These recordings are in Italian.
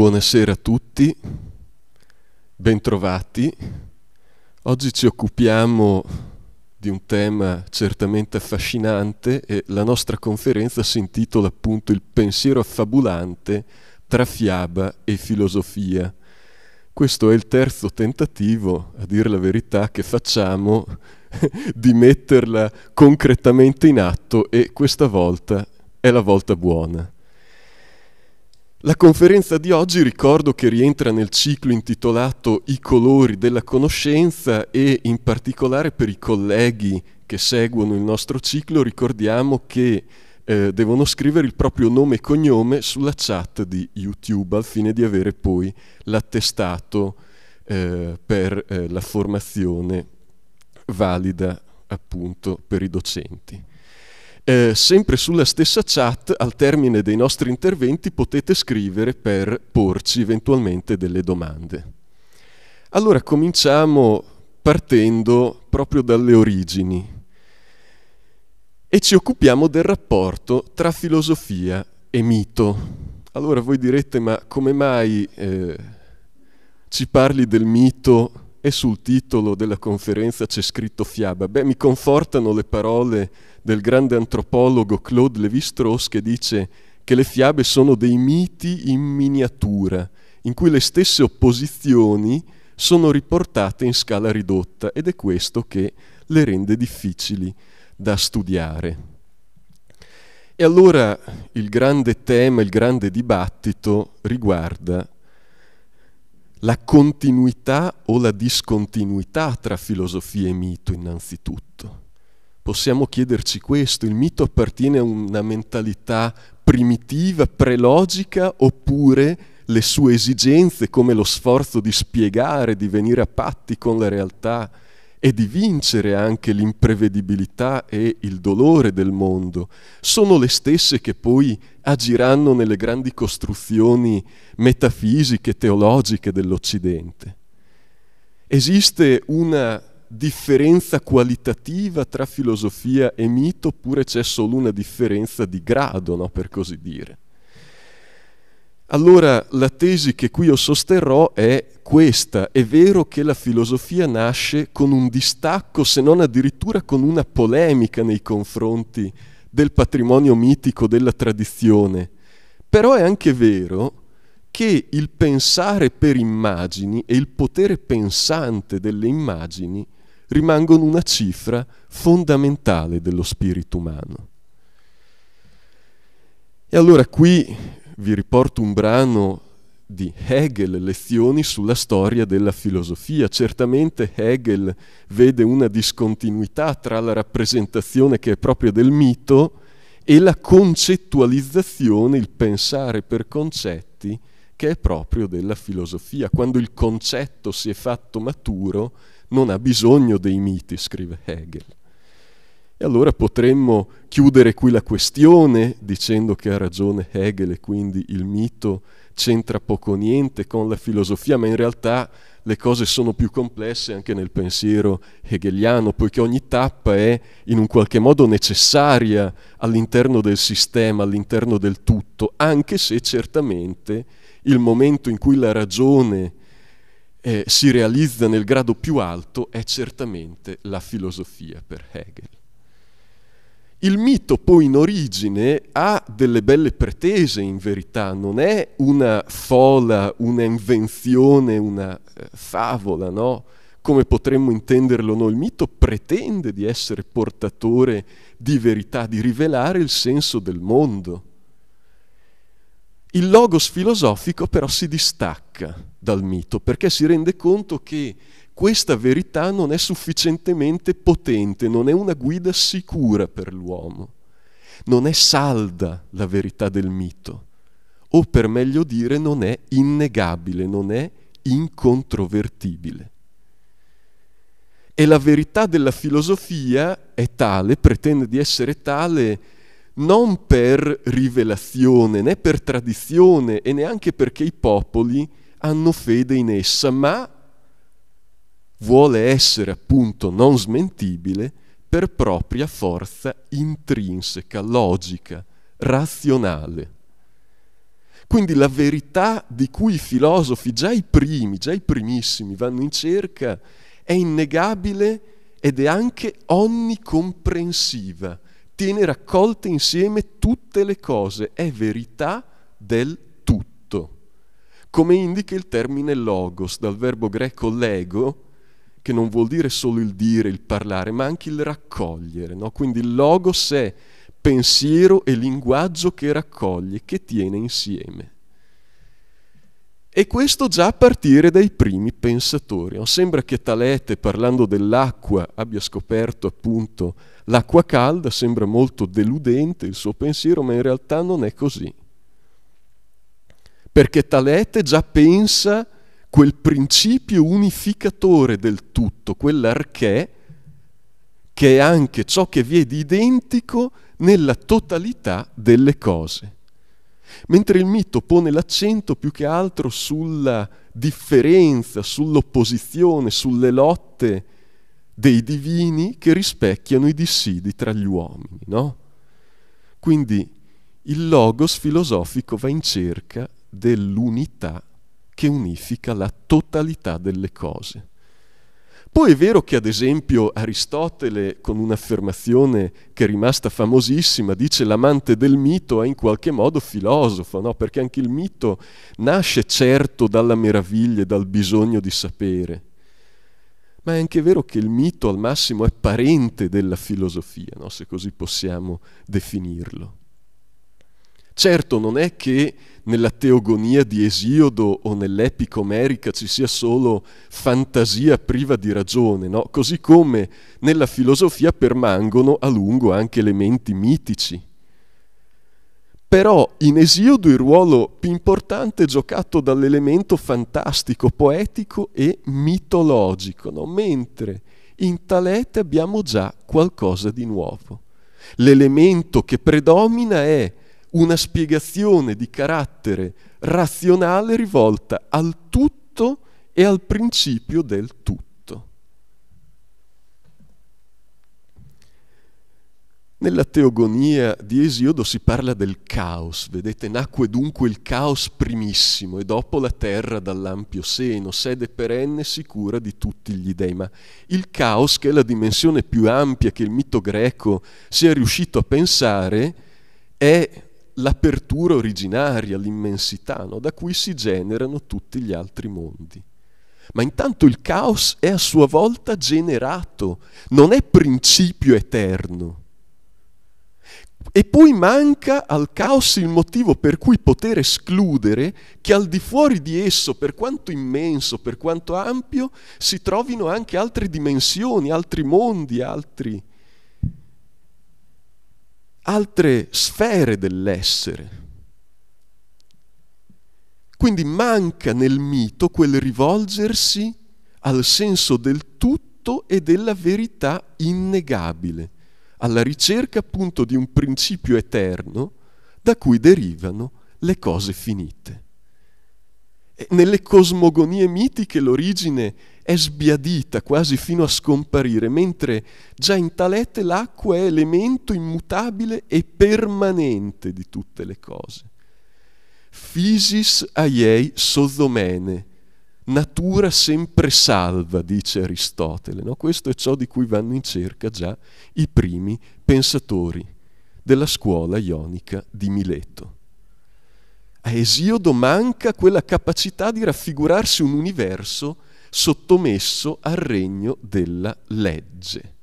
Buonasera a tutti, bentrovati. Oggi ci occupiamo di un tema certamente affascinante e la nostra conferenza si intitola appunto Il pensiero affabulante tra fiaba e filosofia. Questo è il terzo tentativo, a dire la verità, che facciamo di metterla concretamente in atto e questa volta è la volta buona. La conferenza di oggi ricordo che rientra nel ciclo intitolato I colori della conoscenza e in particolare per i colleghi che seguono il nostro ciclo ricordiamo che eh, devono scrivere il proprio nome e cognome sulla chat di YouTube al fine di avere poi l'attestato eh, per eh, la formazione valida appunto per i docenti. Eh, sempre sulla stessa chat, al termine dei nostri interventi, potete scrivere per porci eventualmente delle domande. Allora cominciamo partendo proprio dalle origini e ci occupiamo del rapporto tra filosofia e mito. Allora voi direte ma come mai eh, ci parli del mito e sul titolo della conferenza c'è scritto fiaba. Beh, mi confortano le parole del grande antropologo Claude Lévi-Strauss che dice che le fiabe sono dei miti in miniatura, in cui le stesse opposizioni sono riportate in scala ridotta ed è questo che le rende difficili da studiare. E allora il grande tema, il grande dibattito riguarda la continuità o la discontinuità tra filosofia e mito innanzitutto. Possiamo chiederci questo, il mito appartiene a una mentalità primitiva, prelogica, oppure le sue esigenze come lo sforzo di spiegare, di venire a patti con la realtà, e di vincere anche l'imprevedibilità e il dolore del mondo, sono le stesse che poi agiranno nelle grandi costruzioni metafisiche, teologiche dell'Occidente. Esiste una differenza qualitativa tra filosofia e mito oppure c'è solo una differenza di grado, no, per così dire? Allora la tesi che qui io sosterrò è questa. È vero che la filosofia nasce con un distacco, se non addirittura con una polemica nei confronti del patrimonio mitico, della tradizione. Però è anche vero che il pensare per immagini e il potere pensante delle immagini rimangono una cifra fondamentale dello spirito umano. E allora qui vi riporto un brano di Hegel, lezioni sulla storia della filosofia. Certamente Hegel vede una discontinuità tra la rappresentazione che è propria del mito e la concettualizzazione, il pensare per concetti, che è proprio della filosofia. Quando il concetto si è fatto maturo non ha bisogno dei miti, scrive Hegel. E allora potremmo chiudere qui la questione dicendo che ha ragione Hegel e quindi il mito c'entra poco niente con la filosofia, ma in realtà le cose sono più complesse anche nel pensiero hegeliano, poiché ogni tappa è in un qualche modo necessaria all'interno del sistema, all'interno del tutto, anche se certamente il momento in cui la ragione eh, si realizza nel grado più alto è certamente la filosofia per Hegel. Il mito poi in origine ha delle belle pretese in verità, non è una fola, una invenzione, una eh, favola, no? Come potremmo intenderlo noi, il mito pretende di essere portatore di verità, di rivelare il senso del mondo. Il logos filosofico però si distacca dal mito perché si rende conto che questa verità non è sufficientemente potente, non è una guida sicura per l'uomo, non è salda la verità del mito, o per meglio dire non è innegabile, non è incontrovertibile. E la verità della filosofia è tale, pretende di essere tale, non per rivelazione, né per tradizione e neanche perché i popoli hanno fede in essa, ma vuole essere appunto non smentibile per propria forza intrinseca, logica, razionale. Quindi la verità di cui i filosofi, già i primi, già i primissimi, vanno in cerca, è innegabile ed è anche onnicomprensiva, tiene raccolte insieme tutte le cose, è verità del tutto, come indica il termine logos, dal verbo greco lego, che non vuol dire solo il dire, il parlare, ma anche il raccogliere. No? Quindi il logos è pensiero e linguaggio che raccoglie, che tiene insieme. E questo già a partire dai primi pensatori. Non sembra che Talete, parlando dell'acqua, abbia scoperto appunto l'acqua calda, sembra molto deludente il suo pensiero, ma in realtà non è così. Perché Talete già pensa quel principio unificatore del tutto, quell'archè, che è anche ciò che vi è di identico nella totalità delle cose. Mentre il mito pone l'accento più che altro sulla differenza, sull'opposizione, sulle lotte dei divini che rispecchiano i dissidi tra gli uomini, no? Quindi il logos filosofico va in cerca dell'unità che unifica la totalità delle cose. Poi è vero che ad esempio Aristotele, con un'affermazione che è rimasta famosissima, dice l'amante del mito è in qualche modo filosofo, no? perché anche il mito nasce certo dalla meraviglia e dal bisogno di sapere, ma è anche vero che il mito al massimo è parente della filosofia, no? se così possiamo definirlo. Certo non è che nella teogonia di Esiodo o nell'epica omerica ci sia solo fantasia priva di ragione, no? così come nella filosofia permangono a lungo anche elementi mitici. Però in Esiodo il ruolo più importante è giocato dall'elemento fantastico, poetico e mitologico, no? mentre in Talete abbiamo già qualcosa di nuovo. L'elemento che predomina è una spiegazione di carattere razionale rivolta al tutto e al principio del tutto. Nella teogonia di Esiodo si parla del caos, vedete, nacque dunque il caos primissimo e dopo la terra dall'ampio seno, sede perenne sicura di tutti gli dei, ma il caos, che è la dimensione più ampia che il mito greco sia riuscito a pensare, è l'apertura originaria, l'immensità, no? da cui si generano tutti gli altri mondi. Ma intanto il caos è a sua volta generato, non è principio eterno. E poi manca al caos il motivo per cui poter escludere che al di fuori di esso, per quanto immenso, per quanto ampio, si trovino anche altre dimensioni, altri mondi, altri altre sfere dell'essere. Quindi manca nel mito quel rivolgersi al senso del tutto e della verità innegabile, alla ricerca appunto di un principio eterno da cui derivano le cose finite. E nelle cosmogonie mitiche l'origine è sbiadita quasi fino a scomparire, mentre già in Talete l'acqua è elemento immutabile e permanente di tutte le cose. Fisis aiei sodomene, natura sempre salva, dice Aristotele. No? Questo è ciò di cui vanno in cerca già i primi pensatori della scuola ionica di Mileto. A Esiodo manca quella capacità di raffigurarsi un universo che sottomesso al regno della legge.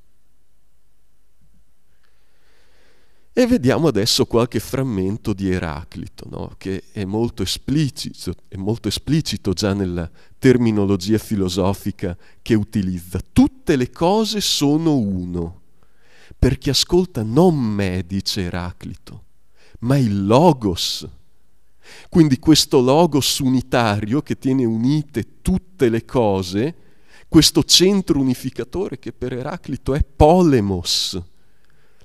E vediamo adesso qualche frammento di Eraclito, no? che è molto, è molto, esplicito, già nella terminologia filosofica che utilizza. Tutte le cose sono uno, per chi ascolta non me, dice Eraclito, ma il logos quindi questo logos unitario che tiene unite tutte le cose, questo centro unificatore che per Eraclito è polemos,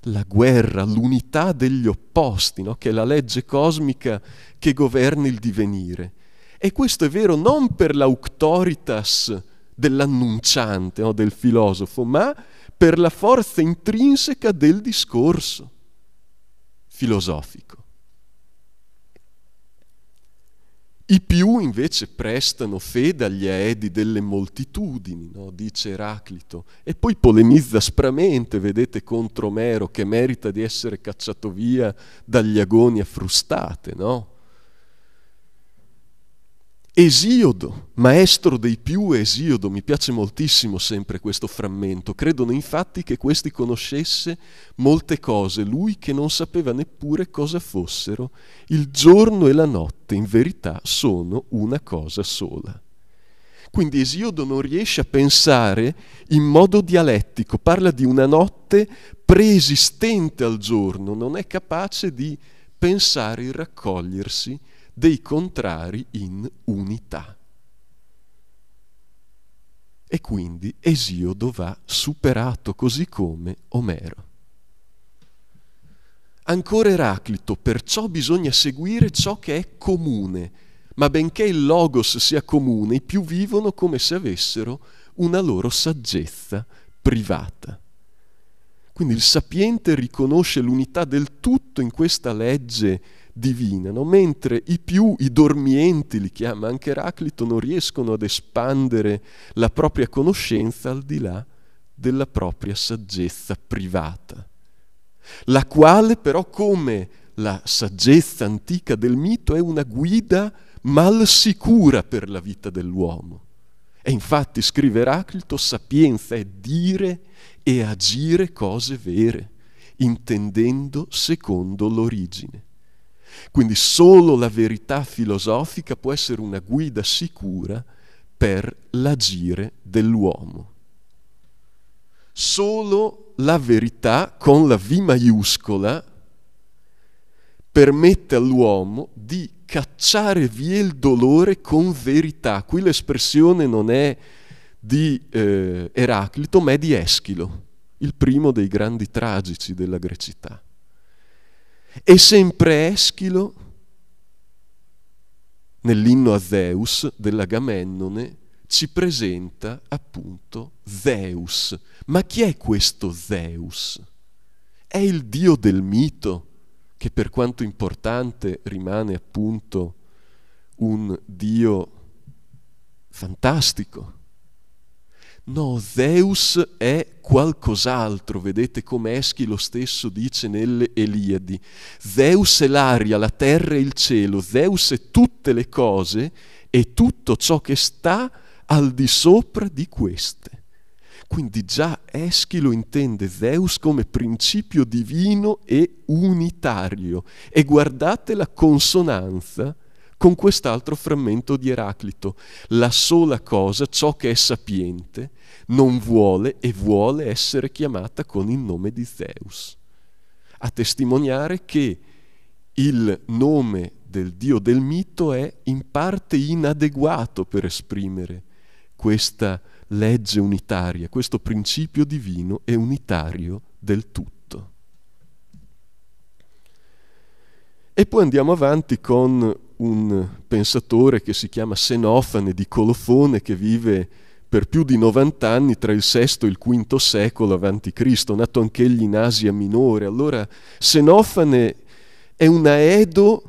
la guerra, l'unità degli opposti, no? che è la legge cosmica che governa il divenire. E questo è vero non per l'auctoritas dell'annunciante, no? del filosofo, ma per la forza intrinseca del discorso filosofico. I più invece prestano fede agli aedi delle moltitudini, no? dice Eraclito, e poi polemizza aspramente, vedete, contro Omero che merita di essere cacciato via dagli agoni a frustate, no? Esiodo, maestro dei più Esiodo, mi piace moltissimo sempre questo frammento, credono infatti che questi conoscesse molte cose, lui che non sapeva neppure cosa fossero, il giorno e la notte in verità sono una cosa sola. Quindi Esiodo non riesce a pensare in modo dialettico, parla di una notte preesistente al giorno, non è capace di pensare il raccogliersi dei contrari in unità. E quindi Esiodo va superato così come Omero. Ancora Eraclito, perciò bisogna seguire ciò che è comune, ma benché il logos sia comune, i più vivono come se avessero una loro saggezza privata. Quindi il sapiente riconosce l'unità del tutto in questa legge divinano, mentre i più, i dormienti li chiama anche Eraclito, non riescono ad espandere la propria conoscenza al di là della propria saggezza privata, la quale però come la saggezza antica del mito è una guida mal sicura per la vita dell'uomo. E infatti, scrive Eraclito, sapienza è dire e agire cose vere, intendendo secondo l'origine. Quindi solo la verità filosofica può essere una guida sicura per l'agire dell'uomo. Solo la verità con la V maiuscola permette all'uomo di cacciare via il dolore con verità. Qui l'espressione non è di eh, Eraclito, ma è di Eschilo, il primo dei grandi tragici della grecità. E sempre Eschilo, nell'inno a Zeus dell'Agamennone, ci presenta appunto Zeus. Ma chi è questo Zeus? È il dio del mito, che per quanto importante rimane appunto un dio fantastico No, Zeus è qualcos'altro, vedete come Eschi lo stesso dice nelle Eliadi. Zeus è l'aria, la terra e il cielo, Zeus è tutte le cose e tutto ciò che sta al di sopra di queste. Quindi già Eschilo intende Zeus come principio divino e unitario. E guardate la consonanza con quest'altro frammento di Eraclito. La sola cosa, ciò che è sapiente, non vuole e vuole essere chiamata con il nome di Zeus, a testimoniare che il nome del dio del mito è in parte inadeguato per esprimere questa legge unitaria, questo principio divino e unitario del tutto. E poi andiamo avanti con un pensatore che si chiama Senofane di Colofone che vive per più di 90 anni tra il VI e il V secolo avanti Cristo, nato anch'egli in Asia Minore. Allora Senofane è un aedo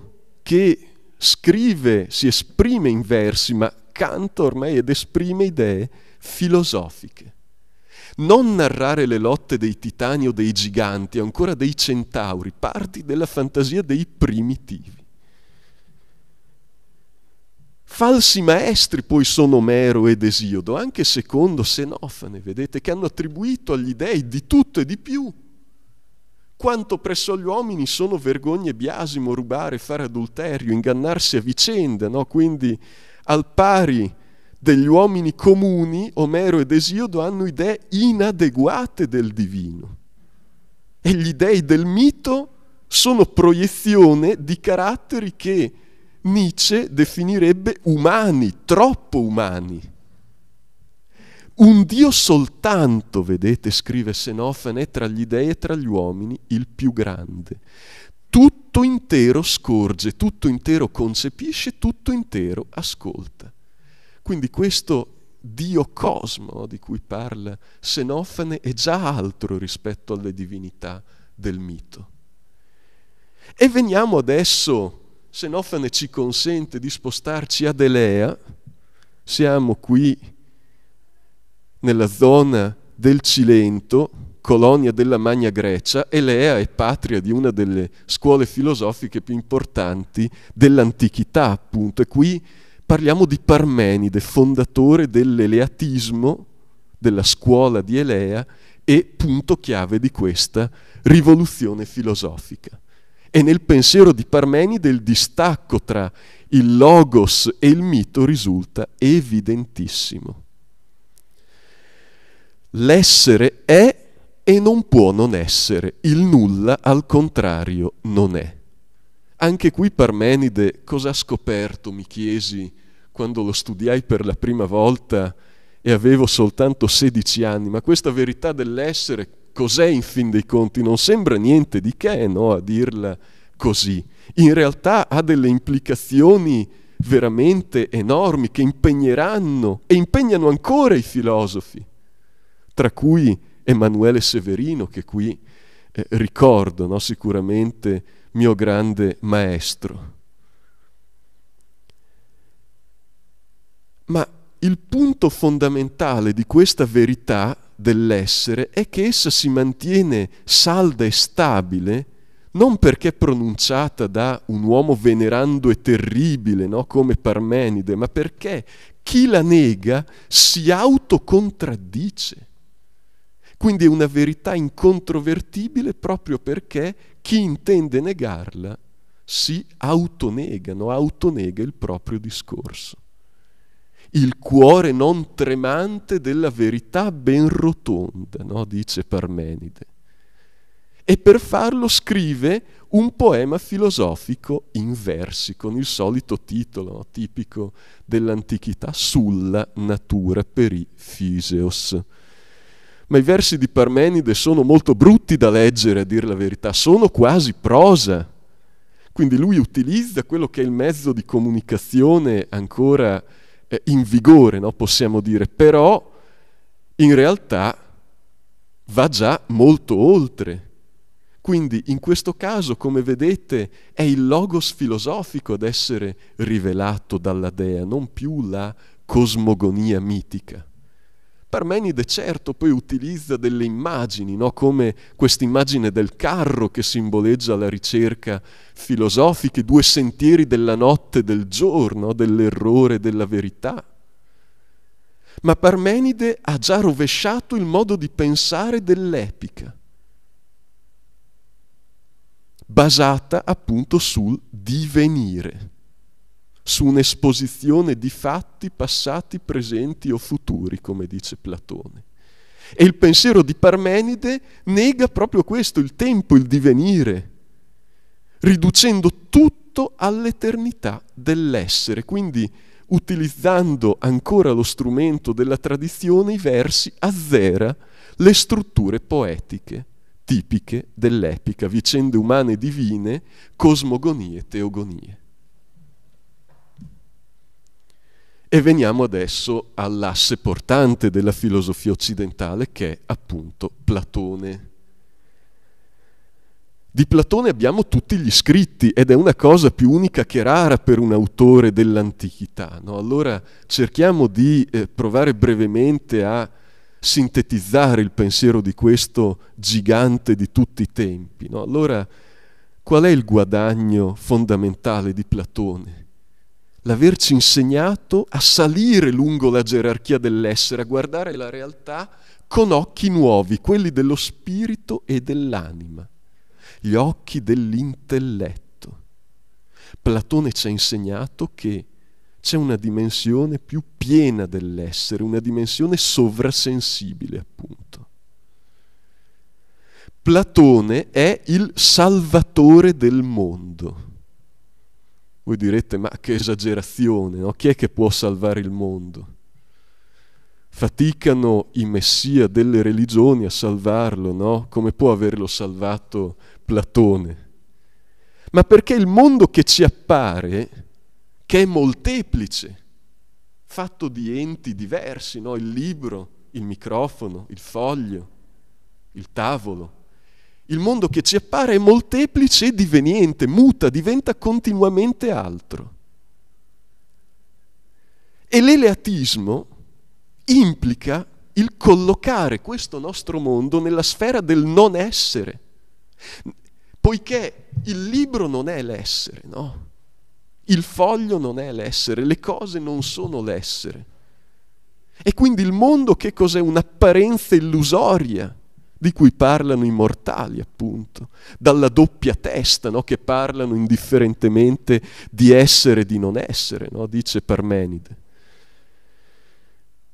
che scrive, si esprime in versi, ma canta ormai ed esprime idee filosofiche. Non narrare le lotte dei titani o dei giganti, ancora dei centauri, parti della fantasia dei primitivi. Falsi maestri poi sono Omero ed Esiodo, anche secondo Senofane, vedete, che hanno attribuito agli dei di tutto e di più. Quanto presso gli uomini sono vergogne e biasimo rubare, fare adulterio, ingannarsi a vicenda, no? quindi al pari degli uomini comuni, Omero ed Esiodo hanno idee inadeguate del divino. E gli dei del mito sono proiezione di caratteri che Nietzsche definirebbe umani, troppo umani. Un Dio soltanto, vedete, scrive Senofane, è tra gli dei e tra gli uomini il più grande. Tutto intero scorge, tutto intero concepisce, tutto intero ascolta. Quindi questo Dio cosmo di cui parla Senofane è già altro rispetto alle divinità del mito. E veniamo adesso, Senofane ci consente di spostarci ad Elea, siamo qui nella zona del Cilento, colonia della Magna Grecia, Elea è patria di una delle scuole filosofiche più importanti dell'antichità, appunto, e qui Parliamo di Parmenide, fondatore dell'eleatismo, della scuola di Elea e punto chiave di questa rivoluzione filosofica. E nel pensiero di Parmenide il distacco tra il logos e il mito risulta evidentissimo. L'essere è e non può non essere, il nulla al contrario non è. Anche qui Parmenide cosa ha scoperto, mi chiesi, quando lo studiai per la prima volta e avevo soltanto 16 anni, ma questa verità dell'essere cos'è in fin dei conti? Non sembra niente di che, no, a dirla così. In realtà ha delle implicazioni veramente enormi che impegneranno e impegnano ancora i filosofi, tra cui Emanuele Severino, che qui eh, ricordo no, sicuramente mio grande maestro. Ma il punto fondamentale di questa verità dell'essere è che essa si mantiene salda e stabile non perché pronunciata da un uomo venerando e terribile, no? come Parmenide, ma perché chi la nega si autocontraddice. Quindi è una verità incontrovertibile proprio perché chi intende negarla si autonegano, autonega il proprio discorso. Il cuore non tremante della verità ben rotonda, no? dice Parmenide. E per farlo scrive un poema filosofico in versi, con il solito titolo no? tipico dell'antichità, Sulla natura per i fiseos ma i versi di Parmenide sono molto brutti da leggere, a dire la verità, sono quasi prosa. Quindi lui utilizza quello che è il mezzo di comunicazione ancora eh, in vigore, no? possiamo dire, però in realtà va già molto oltre. Quindi in questo caso, come vedete, è il logos filosofico ad essere rivelato dalla Dea, non più la cosmogonia mitica. Parmenide certo poi utilizza delle immagini, no? come quest'immagine del carro che simboleggia la ricerca filosofica, i due sentieri della notte e del giorno, dell'errore e della verità. Ma Parmenide ha già rovesciato il modo di pensare dell'epica, basata appunto sul divenire su un'esposizione di fatti passati, presenti o futuri, come dice Platone. E il pensiero di Parmenide nega proprio questo, il tempo, il divenire, riducendo tutto all'eternità dell'essere, quindi utilizzando ancora lo strumento della tradizione, i versi azzera le strutture poetiche tipiche dell'epica, vicende umane divine, cosmogonie, teogonie. E veniamo adesso all'asse portante della filosofia occidentale che è appunto Platone. Di Platone abbiamo tutti gli scritti ed è una cosa più unica che rara per un autore dell'antichità. No? Allora cerchiamo di eh, provare brevemente a sintetizzare il pensiero di questo gigante di tutti i tempi. No? Allora qual è il guadagno fondamentale di Platone? l'averci insegnato a salire lungo la gerarchia dell'essere, a guardare la realtà con occhi nuovi, quelli dello spirito e dell'anima, gli occhi dell'intelletto. Platone ci ha insegnato che c'è una dimensione più piena dell'essere, una dimensione sovrasensibile, appunto. Platone è il salvatore del mondo voi direte, ma che esagerazione, no? chi è che può salvare il mondo? Faticano i messia delle religioni a salvarlo, no? Come può averlo salvato Platone? Ma perché il mondo che ci appare, che è molteplice, fatto di enti diversi, no? il libro, il microfono, il foglio, il tavolo, il mondo che ci appare è molteplice e diveniente, muta, diventa continuamente altro. E l'eleatismo implica il collocare questo nostro mondo nella sfera del non essere, poiché il libro non è l'essere, no? Il foglio non è l'essere, le cose non sono l'essere. E quindi il mondo che cos'è? Un'apparenza illusoria di cui parlano i mortali, appunto, dalla doppia testa, no? che parlano indifferentemente di essere e di non essere, no? dice Parmenide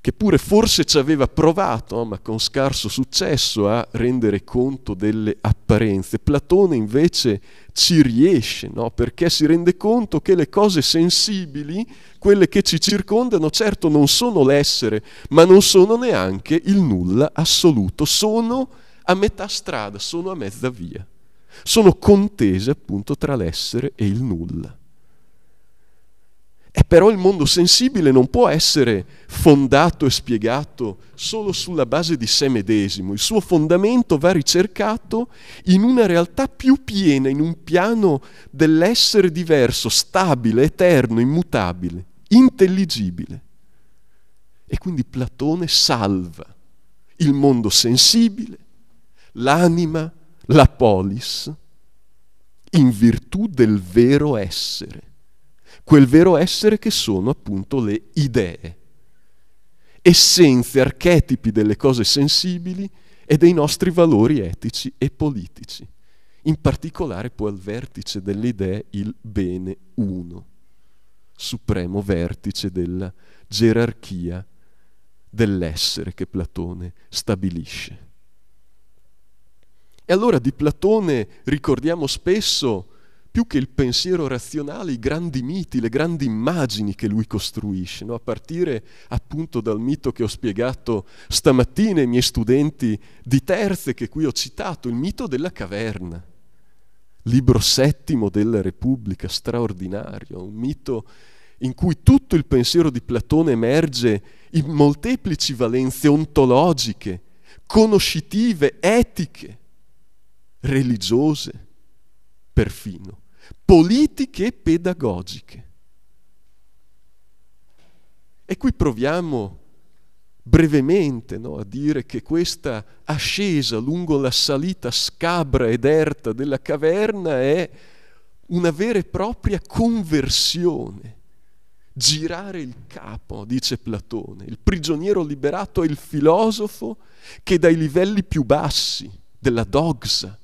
che pure forse ci aveva provato, ma con scarso successo, a rendere conto delle apparenze. Platone invece ci riesce, no? perché si rende conto che le cose sensibili, quelle che ci circondano, certo non sono l'essere, ma non sono neanche il nulla assoluto, sono a metà strada, sono a mezza via, sono contese appunto tra l'essere e il nulla. E eh, però il mondo sensibile non può essere fondato e spiegato solo sulla base di sé medesimo, il suo fondamento va ricercato in una realtà più piena, in un piano dell'essere diverso, stabile, eterno, immutabile, intelligibile. E quindi Platone salva il mondo sensibile, l'anima, la polis, in virtù del vero essere quel vero essere che sono appunto le idee, essenze, archetipi delle cose sensibili e dei nostri valori etici e politici. In particolare poi al vertice delle idee il bene uno, supremo vertice della gerarchia dell'essere che Platone stabilisce. E allora di Platone ricordiamo spesso più che il pensiero razionale, i grandi miti, le grandi immagini che lui costruisce, no? a partire appunto dal mito che ho spiegato stamattina ai miei studenti di terze che qui ho citato, il mito della caverna, libro settimo della Repubblica, straordinario, un mito in cui tutto il pensiero di Platone emerge in molteplici valenze ontologiche, conoscitive, etiche, religiose, perfino politiche e pedagogiche. E qui proviamo brevemente no, a dire che questa ascesa lungo la salita scabra ed erta della caverna è una vera e propria conversione. Girare il capo, dice Platone, il prigioniero liberato è il filosofo che dai livelli più bassi della dogsa,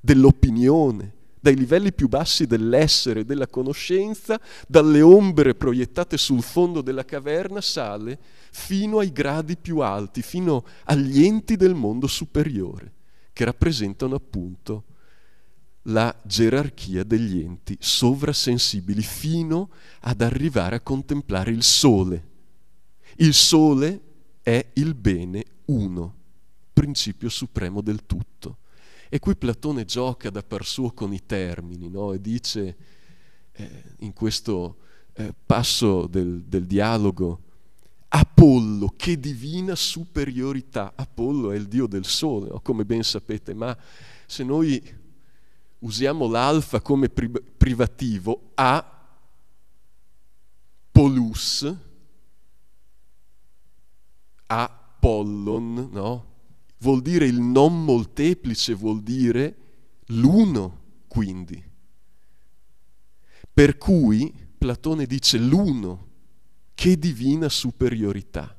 dell'opinione, dai livelli più bassi dell'essere e della conoscenza, dalle ombre proiettate sul fondo della caverna, sale fino ai gradi più alti, fino agli enti del mondo superiore, che rappresentano appunto la gerarchia degli enti sovrasensibili fino ad arrivare a contemplare il sole. Il sole è il bene uno, principio supremo del tutto. E qui Platone gioca da par suo con i termini no? e dice eh, in questo eh, passo del, del dialogo Apollo, che divina superiorità. Apollo è il dio del sole, no? come ben sapete, ma se noi usiamo l'alfa come pri- privativo, a polus, a no? vuol dire il non molteplice, vuol dire l'uno, quindi. Per cui Platone dice l'uno, che divina superiorità.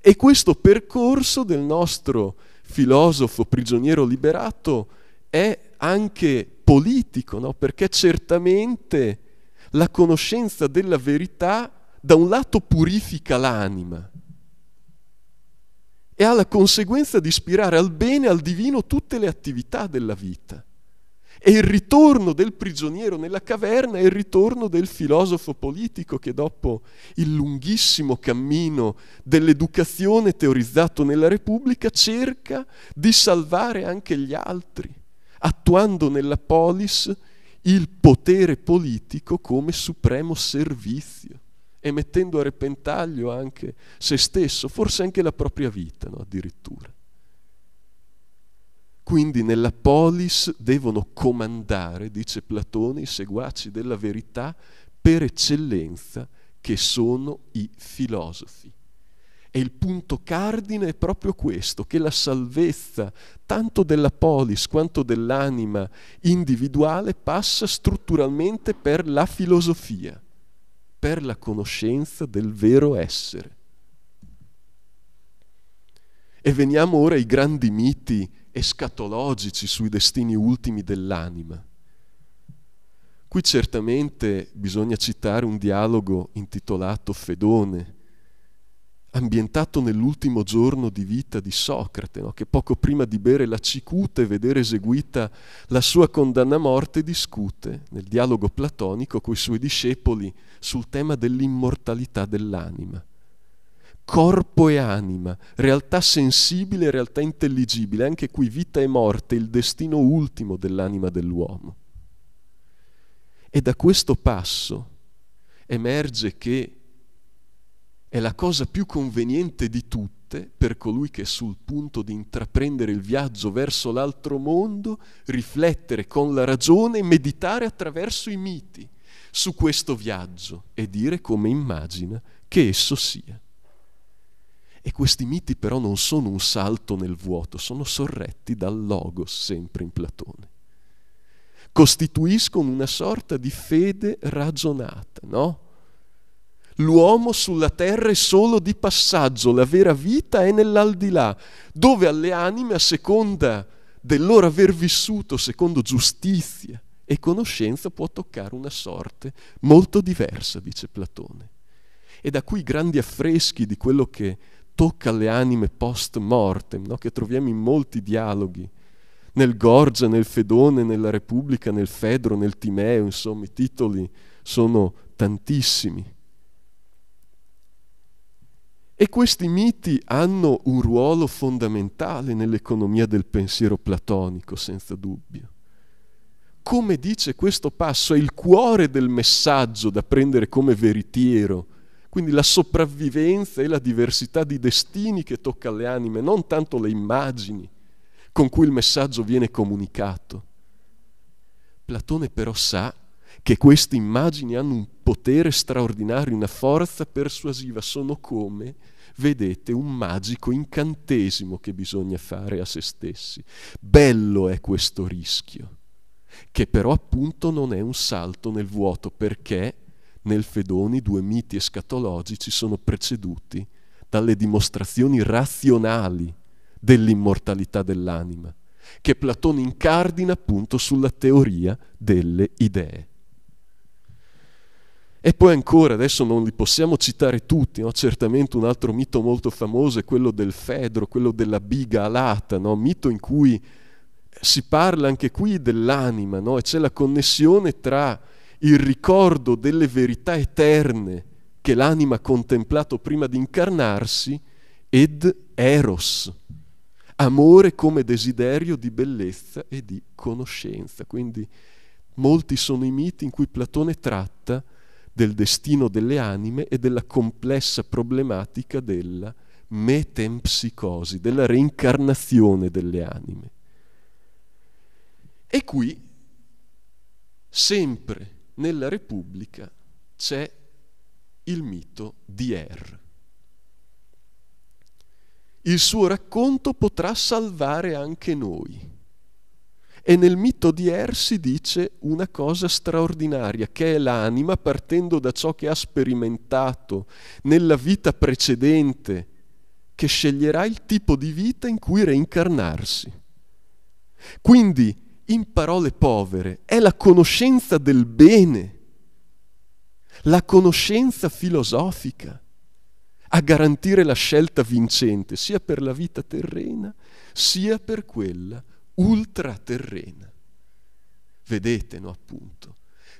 E questo percorso del nostro filosofo prigioniero liberato è anche politico, no? perché certamente la conoscenza della verità da un lato purifica l'anima, e ha la conseguenza di ispirare al bene, al divino, tutte le attività della vita. E il ritorno del prigioniero nella caverna è il ritorno del filosofo politico che dopo il lunghissimo cammino dell'educazione teorizzato nella Repubblica cerca di salvare anche gli altri, attuando nella polis il potere politico come supremo servizio e mettendo a repentaglio anche se stesso, forse anche la propria vita no? addirittura. Quindi nella polis devono comandare, dice Platone, i seguaci della verità per eccellenza che sono i filosofi. E il punto cardine è proprio questo, che la salvezza tanto della polis quanto dell'anima individuale passa strutturalmente per la filosofia per la conoscenza del vero essere. E veniamo ora ai grandi miti escatologici sui destini ultimi dell'anima. Qui certamente bisogna citare un dialogo intitolato Fedone, ambientato nell'ultimo giorno di vita di Socrate, no? che poco prima di bere la cicuta e vedere eseguita la sua condanna a morte discute nel dialogo platonico con i suoi discepoli sul tema dell'immortalità dell'anima. Corpo e anima, realtà sensibile e realtà intelligibile, anche qui vita e morte, il destino ultimo dell'anima dell'uomo. E da questo passo emerge che è la cosa più conveniente di tutte per colui che è sul punto di intraprendere il viaggio verso l'altro mondo, riflettere con la ragione e meditare attraverso i miti su questo viaggio e dire come immagina che esso sia. E questi miti però non sono un salto nel vuoto, sono sorretti dal logos sempre in Platone. Costituiscono una sorta di fede ragionata, no? L'uomo sulla terra è solo di passaggio, la vera vita è nell'aldilà, dove alle anime, a seconda del loro aver vissuto secondo giustizia e conoscenza, può toccare una sorte molto diversa, dice Platone. E da qui i grandi affreschi di quello che tocca alle anime post mortem, no? che troviamo in molti dialoghi, nel Gorgia, nel Fedone, nella Repubblica, nel Fedro, nel Timeo, insomma i titoli sono tantissimi. E questi miti hanno un ruolo fondamentale nell'economia del pensiero platonico, senza dubbio. Come dice questo passo, è il cuore del messaggio da prendere come veritiero, quindi la sopravvivenza e la diversità di destini che tocca alle anime, non tanto le immagini con cui il messaggio viene comunicato. Platone però sa che queste immagini hanno un potere straordinario, una forza persuasiva, sono come, vedete, un magico incantesimo che bisogna fare a se stessi. Bello è questo rischio, che però appunto non è un salto nel vuoto, perché nel Fedoni due miti escatologici sono preceduti dalle dimostrazioni razionali dell'immortalità dell'anima, che Platone incardina appunto sulla teoria delle idee. E poi ancora, adesso non li possiamo citare tutti, no? certamente un altro mito molto famoso è quello del Fedro, quello della biga alata, no? mito in cui si parla anche qui dell'anima no? e c'è la connessione tra il ricordo delle verità eterne che l'anima ha contemplato prima di incarnarsi ed eros, amore come desiderio di bellezza e di conoscenza. Quindi molti sono i miti in cui Platone tratta del destino delle anime e della complessa problematica della metempsicosi, della reincarnazione delle anime. E qui, sempre nella Repubblica, c'è il mito di Er. Il suo racconto potrà salvare anche noi. E nel mito di Er si dice una cosa straordinaria, che è l'anima, partendo da ciò che ha sperimentato nella vita precedente, che sceglierà il tipo di vita in cui reincarnarsi. Quindi, in parole povere, è la conoscenza del bene, la conoscenza filosofica a garantire la scelta vincente, sia per la vita terrena, sia per quella terrena ultraterrena. Vedete, no, appunto.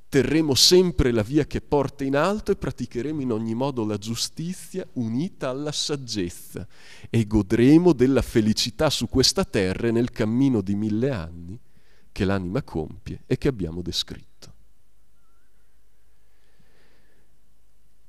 Terremo sempre la via che porta in alto e praticheremo in ogni modo la giustizia unita alla saggezza e godremo della felicità su questa terra e nel cammino di mille anni che l'anima compie e che abbiamo descritto.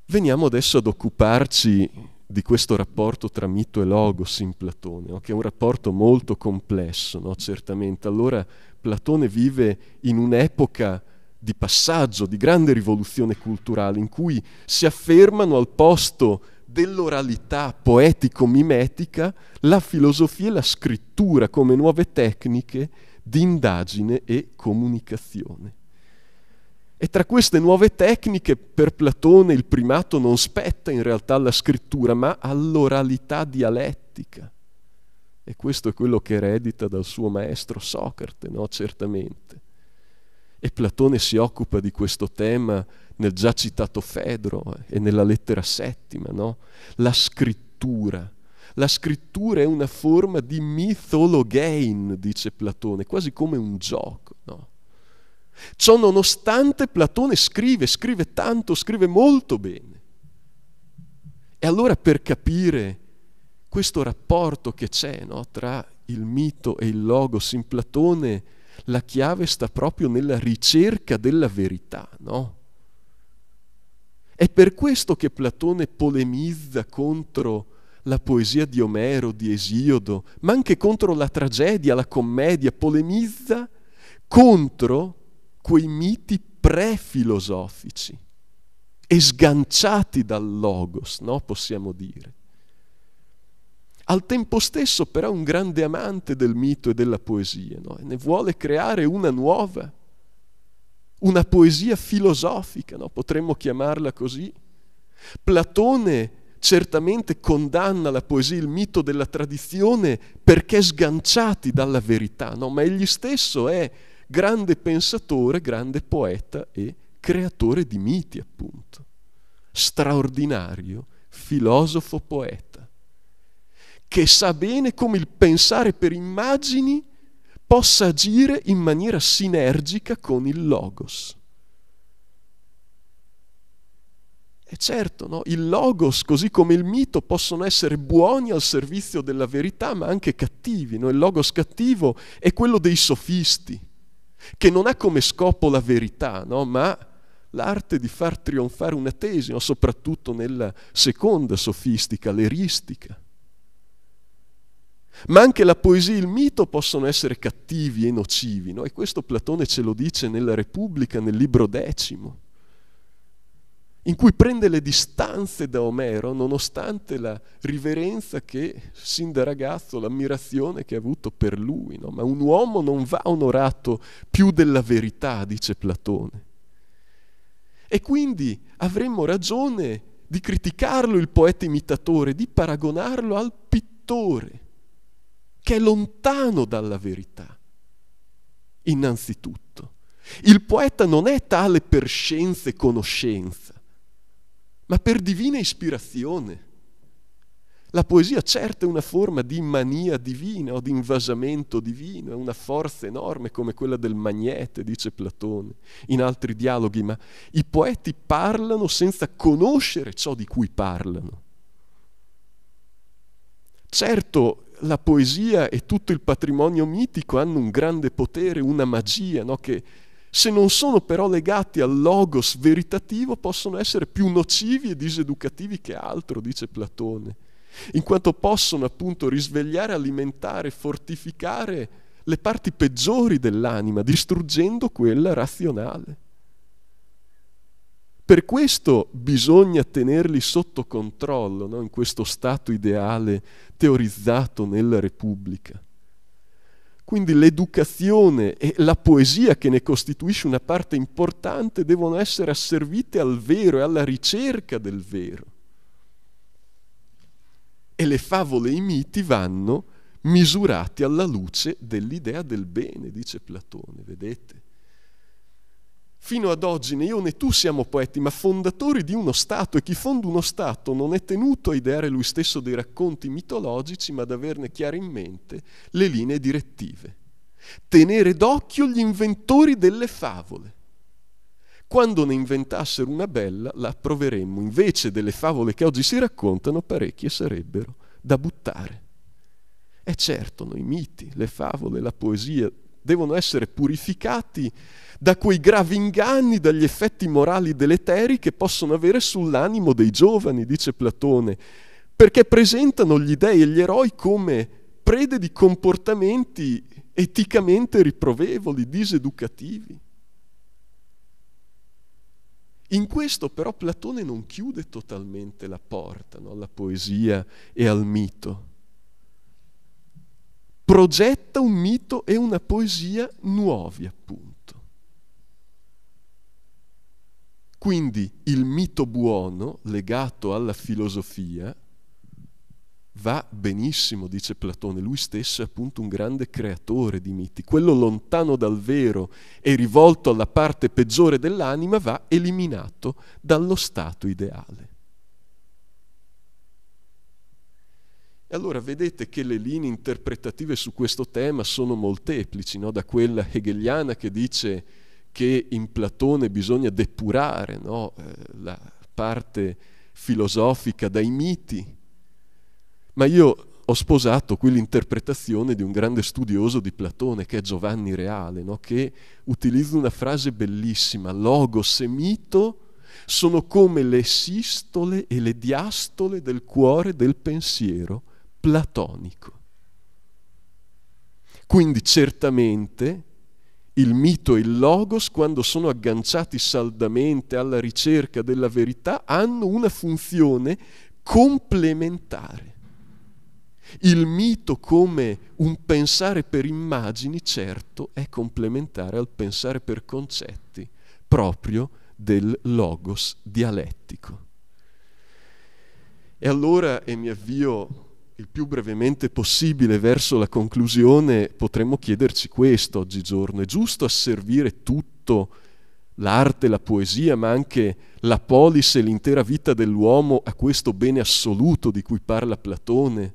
Veniamo adesso ad occuparci di questo rapporto tra mito e logos in Platone, no? che è un rapporto molto complesso, no? certamente. Allora Platone vive in un'epoca di passaggio, di grande rivoluzione culturale, in cui si affermano al posto dell'oralità poetico-mimetica la filosofia e la scrittura come nuove tecniche di indagine e comunicazione. E tra queste nuove tecniche, per Platone il primato non spetta in realtà alla scrittura, ma all'oralità dialettica. E questo è quello che eredita dal suo maestro Socrate, no? Certamente. E Platone si occupa di questo tema nel già citato Fedro eh, e nella lettera settima, no? La scrittura. La scrittura è una forma di mythologein, dice Platone, quasi come un gioco. Ciò nonostante Platone scrive, scrive tanto, scrive molto bene. E allora per capire questo rapporto che c'è no, tra il mito e il logos in Platone, la chiave sta proprio nella ricerca della verità, no? È per questo che Platone polemizza contro la poesia di Omero, di Esiodo, ma anche contro la tragedia, la commedia, polemizza contro quei miti pre-filosofici e sganciati dal logos, no? possiamo dire. Al tempo stesso però un grande amante del mito e della poesia, no? e ne vuole creare una nuova, una poesia filosofica, no? potremmo chiamarla così. Platone certamente condanna la poesia, il mito della tradizione perché sganciati dalla verità, no? ma egli stesso è grande pensatore, grande poeta e creatore di miti, appunto. Straordinario, filosofo poeta, che sa bene come il pensare per immagini possa agire in maniera sinergica con il logos. E certo, no? il logos, così come il mito, possono essere buoni al servizio della verità, ma anche cattivi. No? Il logos cattivo è quello dei sofisti, che non ha come scopo la verità, no? ma l'arte di far trionfare una tesi, no? soprattutto nella seconda sofistica, l'eristica. Ma anche la poesia e il mito possono essere cattivi e nocivi, no? e questo Platone ce lo dice nella Repubblica, nel libro decimo in cui prende le distanze da Omero nonostante la riverenza che sin da ragazzo, l'ammirazione che ha avuto per lui, no? ma un uomo non va onorato più della verità, dice Platone. E quindi avremmo ragione di criticarlo il poeta imitatore, di paragonarlo al pittore, che è lontano dalla verità, innanzitutto. Il poeta non è tale per scienza e conoscenza, ma per divina ispirazione. La poesia certo è una forma di mania divina o di invasamento divino, è una forza enorme come quella del magnete, dice Platone in altri dialoghi, ma i poeti parlano senza conoscere ciò di cui parlano. Certo, la poesia e tutto il patrimonio mitico hanno un grande potere, una magia no? che se non sono però legati al logos veritativo, possono essere più nocivi e diseducativi che altro, dice Platone, in quanto possono appunto risvegliare, alimentare, fortificare le parti peggiori dell'anima, distruggendo quella razionale. Per questo bisogna tenerli sotto controllo, no? in questo stato ideale teorizzato nella Repubblica. Quindi l'educazione e la poesia che ne costituisce una parte importante devono essere asservite al vero e alla ricerca del vero. E le favole e i miti vanno misurati alla luce dell'idea del bene, dice Platone, vedete? Fino ad oggi né io né tu siamo poeti, ma fondatori di uno Stato e chi fonda uno Stato non è tenuto a ideare lui stesso dei racconti mitologici, ma ad averne chiare in mente le linee direttive. Tenere d'occhio gli inventori delle favole. Quando ne inventassero una bella, la approveremmo. Invece delle favole che oggi si raccontano, parecchie sarebbero da buttare. E eh certo, noi miti, le favole, la poesia devono essere purificati da quei gravi inganni, dagli effetti morali deleteri che possono avere sull'animo dei giovani, dice Platone, perché presentano gli dei e gli eroi come prede di comportamenti eticamente riprovevoli, diseducativi. In questo però Platone non chiude totalmente la porta no? alla poesia e al mito. Progetta un mito e una poesia nuovi, appunto. Quindi il mito buono legato alla filosofia va benissimo, dice Platone, lui stesso è appunto un grande creatore di miti, quello lontano dal vero e rivolto alla parte peggiore dell'anima va eliminato dallo stato ideale. E allora vedete che le linee interpretative su questo tema sono molteplici, no? da quella hegeliana che dice che in Platone bisogna depurare no? Eh, la parte filosofica dai miti, ma io ho sposato qui l'interpretazione di un grande studioso di Platone che è Giovanni Reale, no? che utilizza una frase bellissima, logos e mito sono come le sistole e le diastole del cuore del pensiero platonico. Quindi certamente il mito e il logos, quando sono agganciati saldamente alla ricerca della verità, hanno una funzione complementare. Il mito come un pensare per immagini, certo, è complementare al pensare per concetti, proprio del logos dialettico. E allora, e mi avvio il più brevemente possibile verso la conclusione, potremmo chiederci questo oggigiorno. È giusto asservire tutto, l'arte, la poesia, ma anche la polis e l'intera vita dell'uomo a questo bene assoluto di cui parla Platone?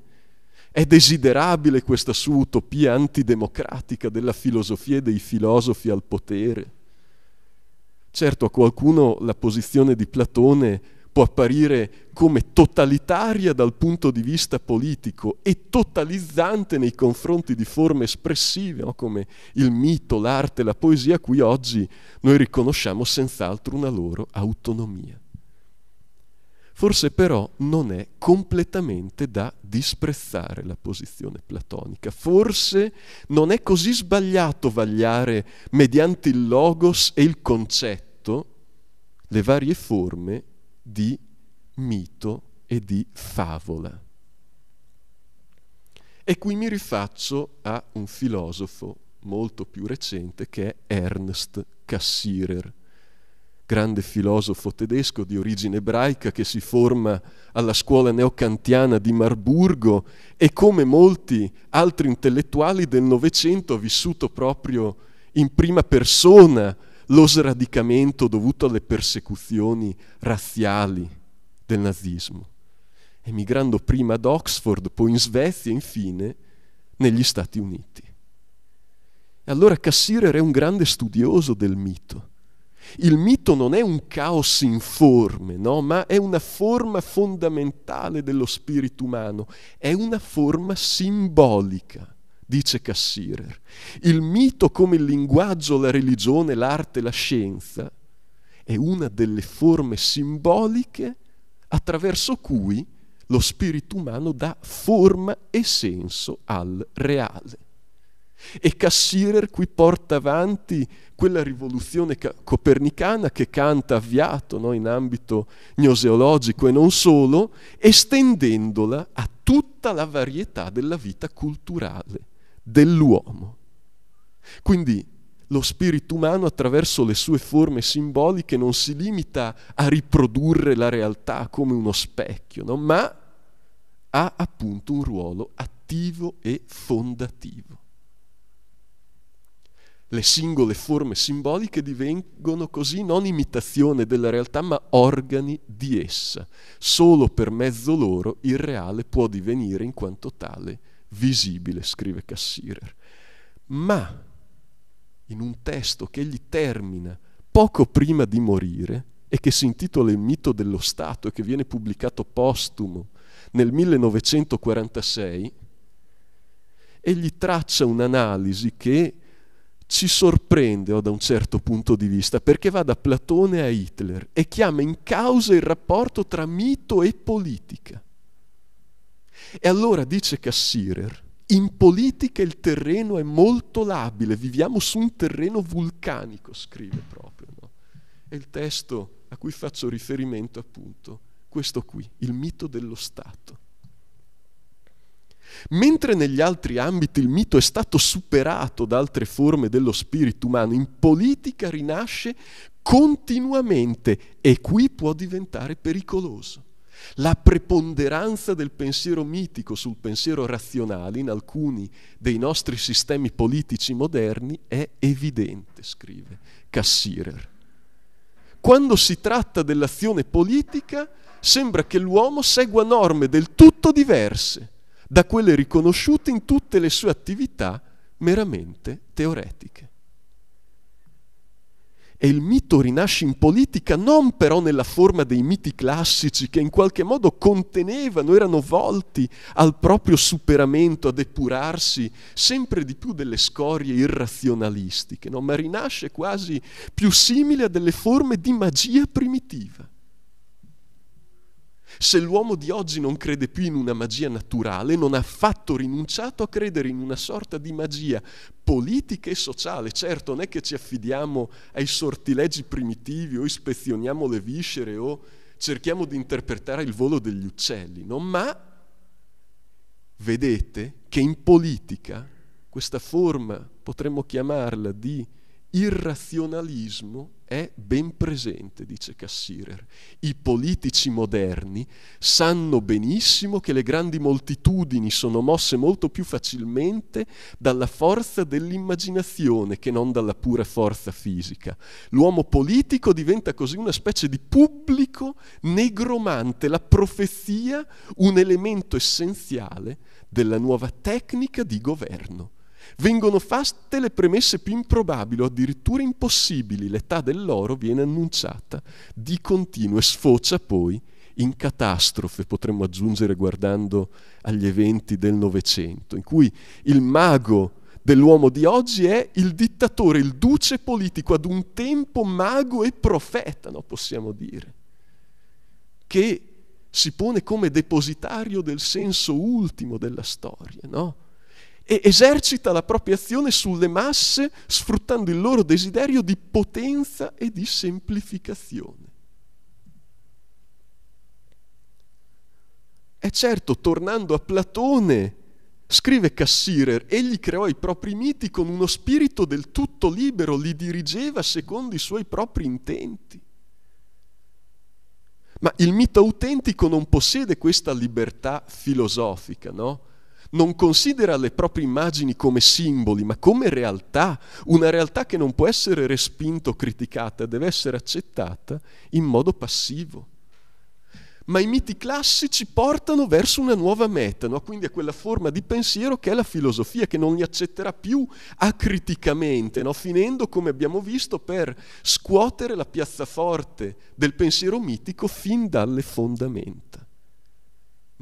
È desiderabile questa sua utopia antidemocratica della filosofia e dei filosofi al potere? Certo, a qualcuno la posizione di Platone può apparire come totalitaria dal punto di vista politico e totalizzante nei confronti di forme espressive no? come il mito, l'arte, la poesia, a cui oggi noi riconosciamo senz'altro una loro autonomia. Forse però non è completamente da disprezzare la posizione platonica, forse non è così sbagliato vagliare mediante il logos e il concetto le varie forme di mito e di favola. E qui mi rifaccio a un filosofo molto più recente che è Ernst Cassirer, grande filosofo tedesco di origine ebraica che si forma alla scuola neocantiana di Marburgo e come molti altri intellettuali del Novecento ha vissuto proprio in prima persona lo sradicamento dovuto alle persecuzioni razziali del nazismo, emigrando prima ad Oxford, poi in Svezia e infine negli Stati Uniti. E allora Cassirer è un grande studioso del mito. Il mito non è un caos informe, no? ma è una forma fondamentale dello spirito umano, è una forma simbolica dice Cassirer. Il mito come il linguaggio, la religione, l'arte, la scienza è una delle forme simboliche attraverso cui lo spirito umano dà forma e senso al reale. E Cassirer qui porta avanti quella rivoluzione copernicana che Kant ha avviato no, in ambito gnoseologico e non solo, estendendola a tutta la varietà della vita culturale dell'uomo. Quindi lo spirito umano attraverso le sue forme simboliche non si limita a riprodurre la realtà come uno specchio, no? ma ha appunto un ruolo attivo e fondativo. Le singole forme simboliche divengono così non imitazione della realtà, ma organi di essa. Solo per mezzo loro il reale può divenire in quanto tale visibile, scrive Cassirer, ma in un testo che egli termina poco prima di morire e che si intitola Il mito dello Stato e che viene pubblicato postumo nel 1946, egli traccia un'analisi che ci sorprende oh, da un certo punto di vista, perché va da Platone a Hitler e chiama in causa il rapporto tra mito e politica. E allora dice Cassirer, in politica il terreno è molto labile, viviamo su un terreno vulcanico, scrive proprio. No? È il testo a cui faccio riferimento appunto, questo qui, il mito dello Stato. Mentre negli altri ambiti il mito è stato superato da altre forme dello spirito umano, in politica rinasce continuamente e qui può diventare pericoloso la preponderanza del pensiero mitico sul pensiero razionale in alcuni dei nostri sistemi politici moderni è evidente, scrive Cassirer. Quando si tratta dell'azione politica, sembra che l'uomo segua norme del tutto diverse da quelle riconosciute in tutte le sue attività meramente teoretiche. E il mito rinasce in politica non però nella forma dei miti classici che in qualche modo contenevano, erano volti al proprio superamento, a depurarsi sempre di più delle scorie irrazionalistiche, no? ma rinasce quasi più simile a delle forme di magia primitiva. Se l'uomo di oggi non crede più in una magia naturale, non ha affatto rinunciato a credere in una sorta di magia politica e sociale. Certo, non è che ci affidiamo ai sortileggi primitivi o ispezioniamo le viscere o cerchiamo di interpretare il volo degli uccelli, no? ma vedete che in politica questa forma, potremmo chiamarla, di il razionalismo è ben presente, dice Cassirer. I politici moderni sanno benissimo che le grandi moltitudini sono mosse molto più facilmente dalla forza dell'immaginazione che non dalla pura forza fisica. L'uomo politico diventa così una specie di pubblico negromante, la profezia un elemento essenziale della nuova tecnica di governo Vengono fatte le premesse più improbabili o addirittura impossibili. L'età dell'oro viene annunciata di continuo e sfocia poi in catastrofe, potremmo aggiungere guardando agli eventi del Novecento, in cui il mago dell'uomo di oggi è il dittatore, il duce politico, ad un tempo mago e profeta, no, possiamo dire, che si pone come depositario del senso ultimo della storia, no? e esercita la propria azione sulle masse sfruttando il loro desiderio di potenza e di semplificazione. E certo, tornando a Platone, scrive Cassirer, egli creò i propri miti con uno spirito del tutto libero, li dirigeva secondo i suoi propri intenti. Ma il mito autentico non possiede questa libertà filosofica, no? non considera le proprie immagini come simboli, ma come realtà, una realtà che non può essere respinta o criticata, deve essere accettata in modo passivo. Ma i miti classici portano verso una nuova meta, no? quindi a quella forma di pensiero che è la filosofia, che non li accetterà più acriticamente, no? finendo, come abbiamo visto, per scuotere la piazzaforte del pensiero mitico fin dalle fondamenta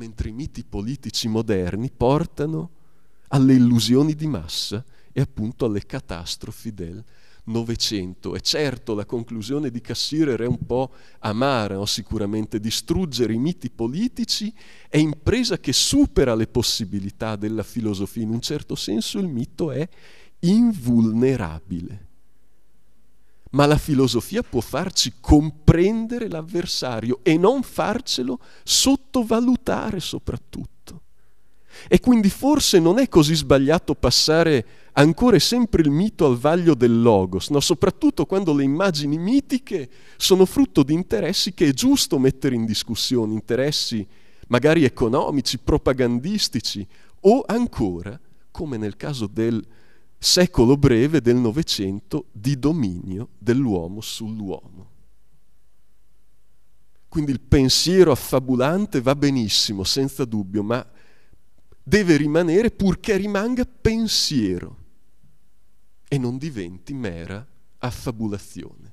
mentre i miti politici moderni portano alle illusioni di massa e appunto alle catastrofi del Novecento. E certo la conclusione di Cassirer è un po' amara, no? sicuramente distruggere i miti politici è impresa che supera le possibilità della filosofia. In un certo senso il mito è invulnerabile ma la filosofia può farci comprendere l'avversario e non farcelo sottovalutare soprattutto. E quindi forse non è così sbagliato passare ancora e sempre il mito al vaglio del logos, no? soprattutto quando le immagini mitiche sono frutto di interessi che è giusto mettere in discussione, interessi magari economici, propagandistici o ancora, come nel caso del secolo breve del Novecento di dominio dell'uomo sull'uomo. Quindi il pensiero affabulante va benissimo, senza dubbio, ma deve rimanere purché rimanga pensiero e non diventi mera affabulazione.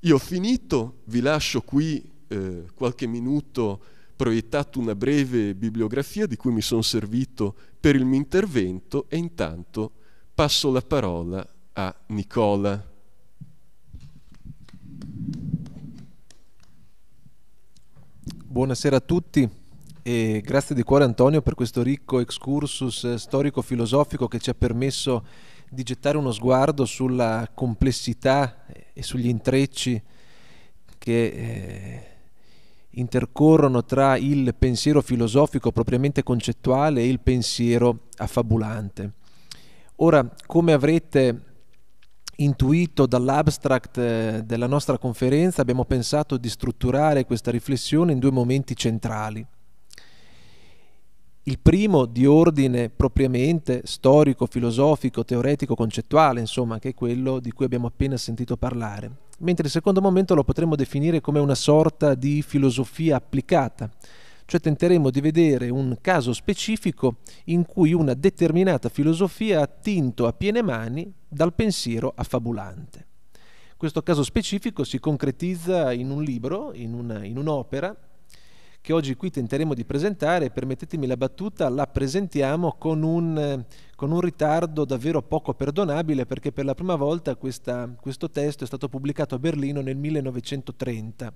Io ho finito, vi lascio qui eh, qualche minuto proiettato una breve bibliografia di cui mi sono servito per il mio intervento e intanto passo la parola a Nicola. Buonasera a tutti e grazie di cuore Antonio per questo ricco excursus storico-filosofico che ci ha permesso di gettare uno sguardo sulla complessità e sugli intrecci che eh, intercorrono tra il pensiero filosofico propriamente concettuale e il pensiero affabulante. Ora, come avrete intuito dall'abstract eh, della nostra conferenza, abbiamo pensato di strutturare questa riflessione in due momenti centrali il primo di ordine propriamente storico, filosofico, teoretico, concettuale, insomma, che è quello di cui abbiamo appena sentito parlare, mentre il secondo momento lo potremmo definire come una sorta di filosofia applicata, cioè tenteremo di vedere un caso specifico in cui una determinata filosofia ha attinto a piene mani dal pensiero affabulante. Questo caso specifico si concretizza in un libro, in, una, in un'opera, che oggi qui tenteremo di presentare, permettetemi la battuta, la presentiamo con un, con un ritardo davvero poco perdonabile perché per la prima volta questa, questo testo è stato pubblicato a Berlino nel 1930.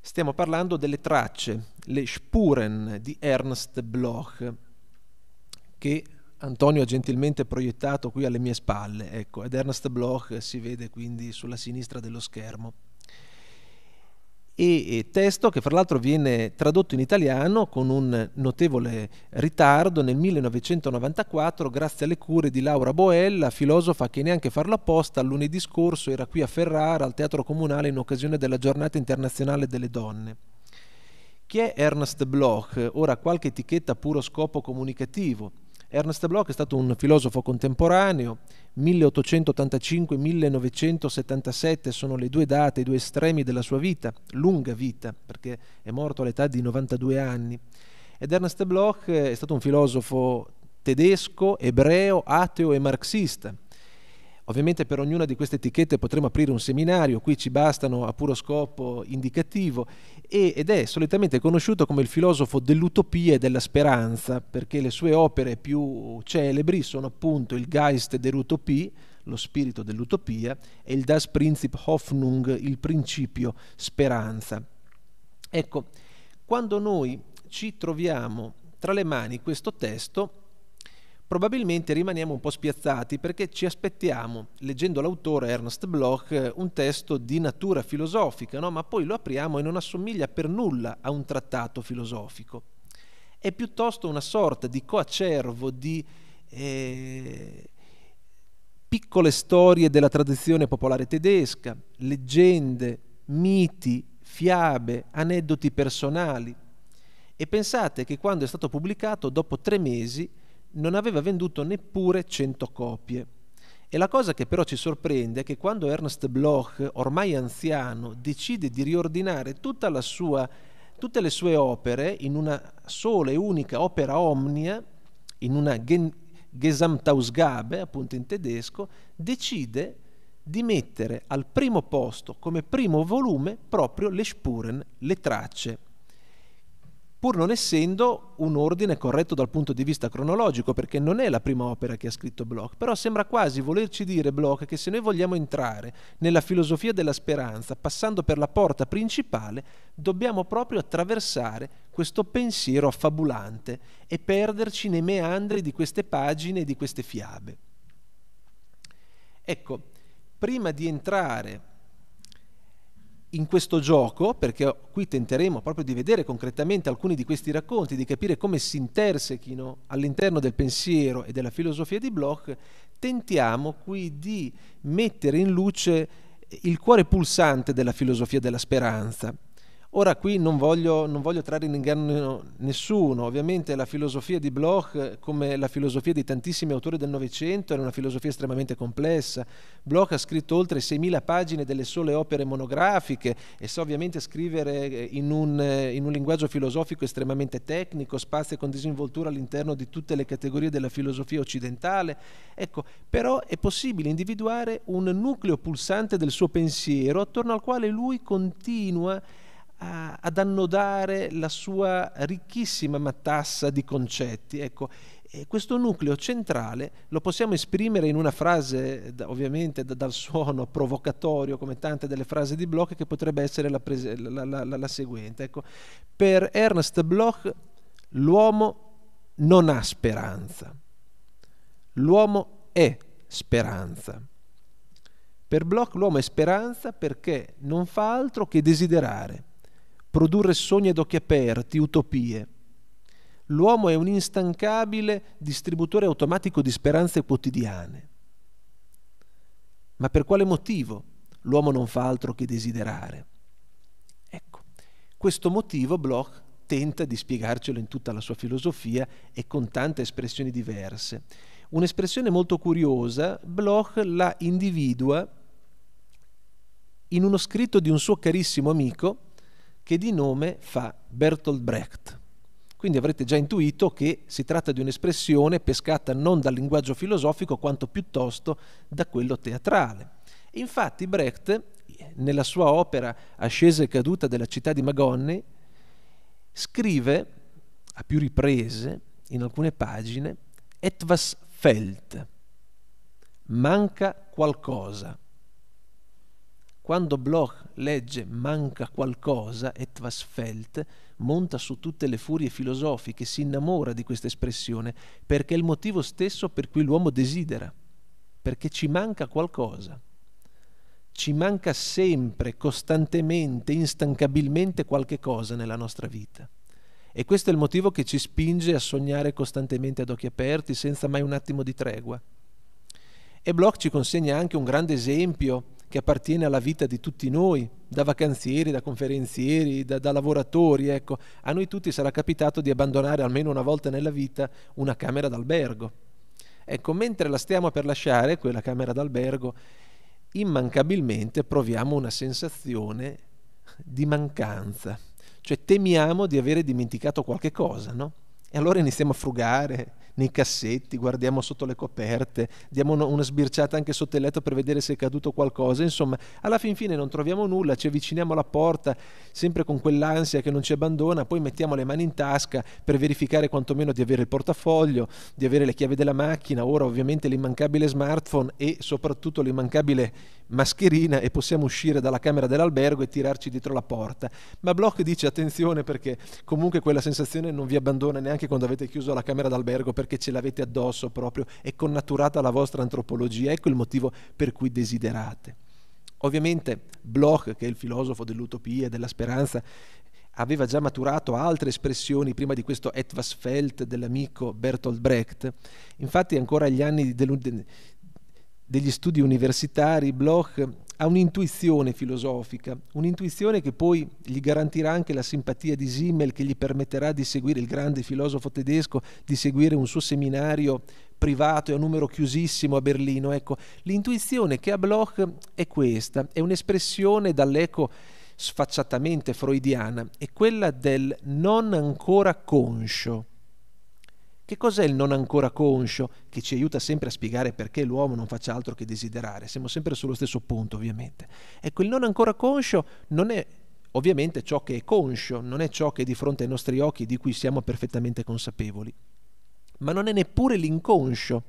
Stiamo parlando delle tracce, le Spuren di Ernst Bloch, che Antonio ha gentilmente proiettato qui alle mie spalle, ecco, ed Ernst Bloch si vede quindi sulla sinistra dello schermo e testo che fra l'altro viene tradotto in italiano con un notevole ritardo nel 1994 grazie alle cure di Laura Boella, filosofa che neanche farlo apposta lunedì scorso era qui a Ferrara al Teatro Comunale in occasione della Giornata Internazionale delle Donne. Chi è Ernst Bloch? Ora qualche etichetta a puro scopo comunicativo. Ernst Bloch è stato un filosofo contemporaneo, 1885-1977 sono le due date, i due estremi della sua vita, lunga vita, perché è morto all'età di 92 anni. Ed Ernst Bloch è stato un filosofo tedesco, ebreo, ateo e marxista, Ovviamente per ognuna di queste etichette potremo aprire un seminario, qui ci bastano a puro scopo indicativo ed è solitamente conosciuto come il filosofo dell'utopia e della speranza, perché le sue opere più celebri sono appunto il Geist der Utopie, lo spirito dell'utopia, e il Das Prinzip Hoffnung, il principio speranza. Ecco, quando noi ci troviamo tra le mani questo testo, probabilmente rimaniamo un po' spiazzati perché ci aspettiamo, leggendo l'autore Ernst Bloch, eh, un testo di natura filosofica, no? ma poi lo apriamo e non assomiglia per nulla a un trattato filosofico. È piuttosto una sorta di coacervo di eh, piccole storie della tradizione popolare tedesca, leggende, miti, fiabe, aneddoti personali. E pensate che quando è stato pubblicato, dopo tre mesi, non aveva venduto neppure 100 copie. E la cosa che però ci sorprende è che quando Ernst Bloch, ormai anziano, decide di riordinare sua, tutte le sue opere in una sola e unica opera omnia, in una Gesamtausgabe, appunto in tedesco, decide di mettere al primo posto come primo volume proprio le Spuren, le tracce pur non essendo un ordine corretto dal punto di vista cronologico, perché non è la prima opera che ha scritto Bloch, però sembra quasi volerci dire Bloch che se noi vogliamo entrare nella filosofia della speranza, passando per la porta principale, dobbiamo proprio attraversare questo pensiero affabulante e perderci nei meandri di queste pagine e di queste fiabe. Ecco, prima di entrare in questo gioco, perché qui tenteremo proprio di vedere concretamente alcuni di questi racconti, di capire come si intersechino all'interno del pensiero e della filosofia di Bloch, tentiamo qui di mettere in luce il cuore pulsante della filosofia della speranza, Ora qui non voglio, non voglio, trarre in inganno nessuno, ovviamente la filosofia di Bloch, come la filosofia di tantissimi autori del Novecento, era una filosofia estremamente complessa. Bloch ha scritto oltre 6.000 pagine delle sole opere monografiche e sa ovviamente scrivere eh, in un, eh, in un linguaggio filosofico estremamente tecnico, spazia con disinvoltura all'interno di tutte le categorie della filosofia occidentale. Ecco, però è possibile individuare un nucleo pulsante del suo pensiero attorno al quale lui continua a a, ad annodare la sua ricchissima matassa di concetti. Ecco, e eh, questo nucleo centrale lo possiamo esprimere in una frase, ovviamente dal suono provocatorio, come tante delle frasi di Bloch, che potrebbe essere la, prese- la, la, la seguente. Ecco, per Ernst Bloch l'uomo non ha speranza, l'uomo è speranza. Per Bloch l'uomo è speranza perché non fa altro che desiderare produrre sogni ad occhi aperti, utopie. L'uomo è un instancabile distributore automatico di speranze quotidiane. Ma per quale motivo l'uomo non fa altro che desiderare? Ecco, questo motivo Bloch tenta di spiegarcelo in tutta la sua filosofia e con tante espressioni diverse. Un'espressione molto curiosa, Bloch la individua in uno scritto di un suo carissimo amico, che di nome fa Bertolt Brecht. Quindi avrete già intuito che si tratta di un'espressione pescata non dal linguaggio filosofico quanto piuttosto da quello teatrale. Infatti Brecht, nella sua opera Ascesa e caduta della città di Magogny, scrive a più riprese in alcune pagine etwas felt, manca qualcosa. Quando Bloch legge Manca qualcosa, etwas fehlt, monta su tutte le furie filosofiche, si innamora di questa espressione, perché è il motivo stesso per cui l'uomo desidera, perché ci manca qualcosa. Ci manca sempre, costantemente, instancabilmente qualche cosa nella nostra vita. E questo è il motivo che ci spinge a sognare costantemente ad occhi aperti, senza mai un attimo di tregua. E Bloch ci consegna anche un grande esempio che appartiene alla vita di tutti noi, da vacanzieri, da conferenzieri, da, da lavoratori. Ecco. A noi tutti sarà capitato di abbandonare almeno una volta nella vita una camera d'albergo. Ecco, mentre la stiamo per lasciare, quella camera d'albergo, immancabilmente proviamo una sensazione di mancanza, cioè temiamo di avere dimenticato qualche cosa, no? E allora iniziamo a frugare, nei cassetti, guardiamo sotto le coperte, diamo una, una sbirciata anche sotto il letto per vedere se è caduto qualcosa, insomma, alla fin fine non troviamo nulla, ci avviciniamo alla porta, sempre con quell'ansia che non ci abbandona, poi mettiamo le mani in tasca per verificare quantomeno di avere il portafoglio, di avere le chiavi della macchina, ora ovviamente l'immancabile smartphone e soprattutto l'immancabile mascherina e possiamo uscire dalla camera dell'albergo e tirarci dietro la porta. Ma Bloch dice attenzione perché comunque quella sensazione non vi abbandona neanche quando avete chiuso la camera d'albergo perché perché ce l'avete addosso proprio, è connaturata alla vostra antropologia, ecco il motivo per cui desiderate. Ovviamente Bloch, che è il filosofo dell'utopia e della speranza, aveva già maturato altre espressioni prima di questo etwas Felt dell'amico Bertolt Brecht. Infatti ancora agli anni degli studi universitari, Bloch ha un'intuizione filosofica, un'intuizione che poi gli garantirà anche la simpatia di Simmel, che gli permetterà di seguire il grande filosofo tedesco, di seguire un suo seminario privato e a numero chiusissimo a Berlino. Ecco, l'intuizione che ha Bloch è questa, è un'espressione dall'eco sfacciatamente freudiana, è quella del non ancora conscio. Che cos'è il non ancora conscio che ci aiuta sempre a spiegare perché l'uomo non faccia altro che desiderare? Siamo sempre sullo stesso punto, ovviamente. Ecco, il non ancora conscio non è ovviamente ciò che è conscio, non è ciò che è di fronte ai nostri occhi di cui siamo perfettamente consapevoli, ma non è neppure l'inconscio.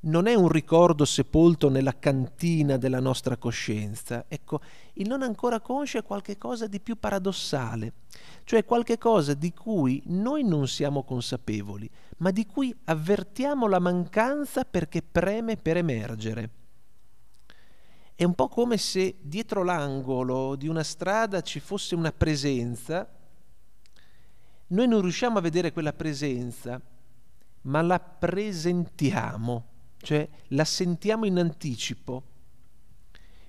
Non è un ricordo sepolto nella cantina della nostra coscienza. Ecco, il non ancora conscio è qualcosa di più paradossale cioè qualche cosa di cui noi non siamo consapevoli, ma di cui avvertiamo la mancanza perché preme per emergere. È un po' come se dietro l'angolo di una strada ci fosse una presenza, noi non riusciamo a vedere quella presenza, ma la presentiamo, cioè la sentiamo in anticipo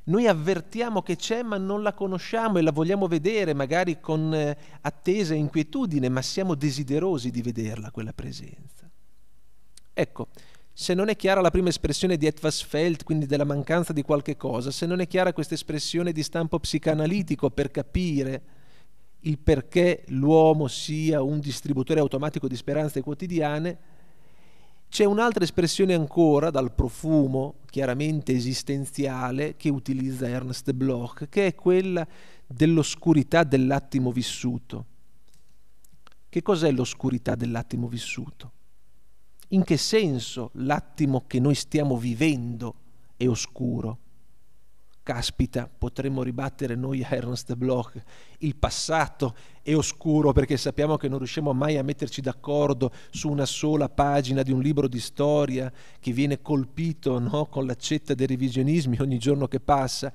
noi avvertiamo che c'è ma non la conosciamo e la vogliamo vedere magari con eh, attesa e inquietudine, ma siamo desiderosi di vederla quella presenza. Ecco, se non è chiara la prima espressione di etwas felt, quindi della mancanza di qualche cosa, se non è chiara questa espressione di stampo psicanalitico per capire il perché l'uomo sia un distributore automatico di speranze quotidiane, c'è un'altra espressione ancora dal profumo chiaramente esistenziale che utilizza Ernst Bloch, che è quella dell'oscurità dell'attimo vissuto. Che cos'è l'oscurità dell'attimo vissuto? In che senso l'attimo che noi stiamo vivendo è oscuro? Caspita, potremmo ribattere noi a Ernst Bloch, il passato e oscuro perché sappiamo che non riusciamo mai a metterci d'accordo su una sola pagina di un libro di storia che viene colpito no, con l'accetta dei revisionismi ogni giorno che passa.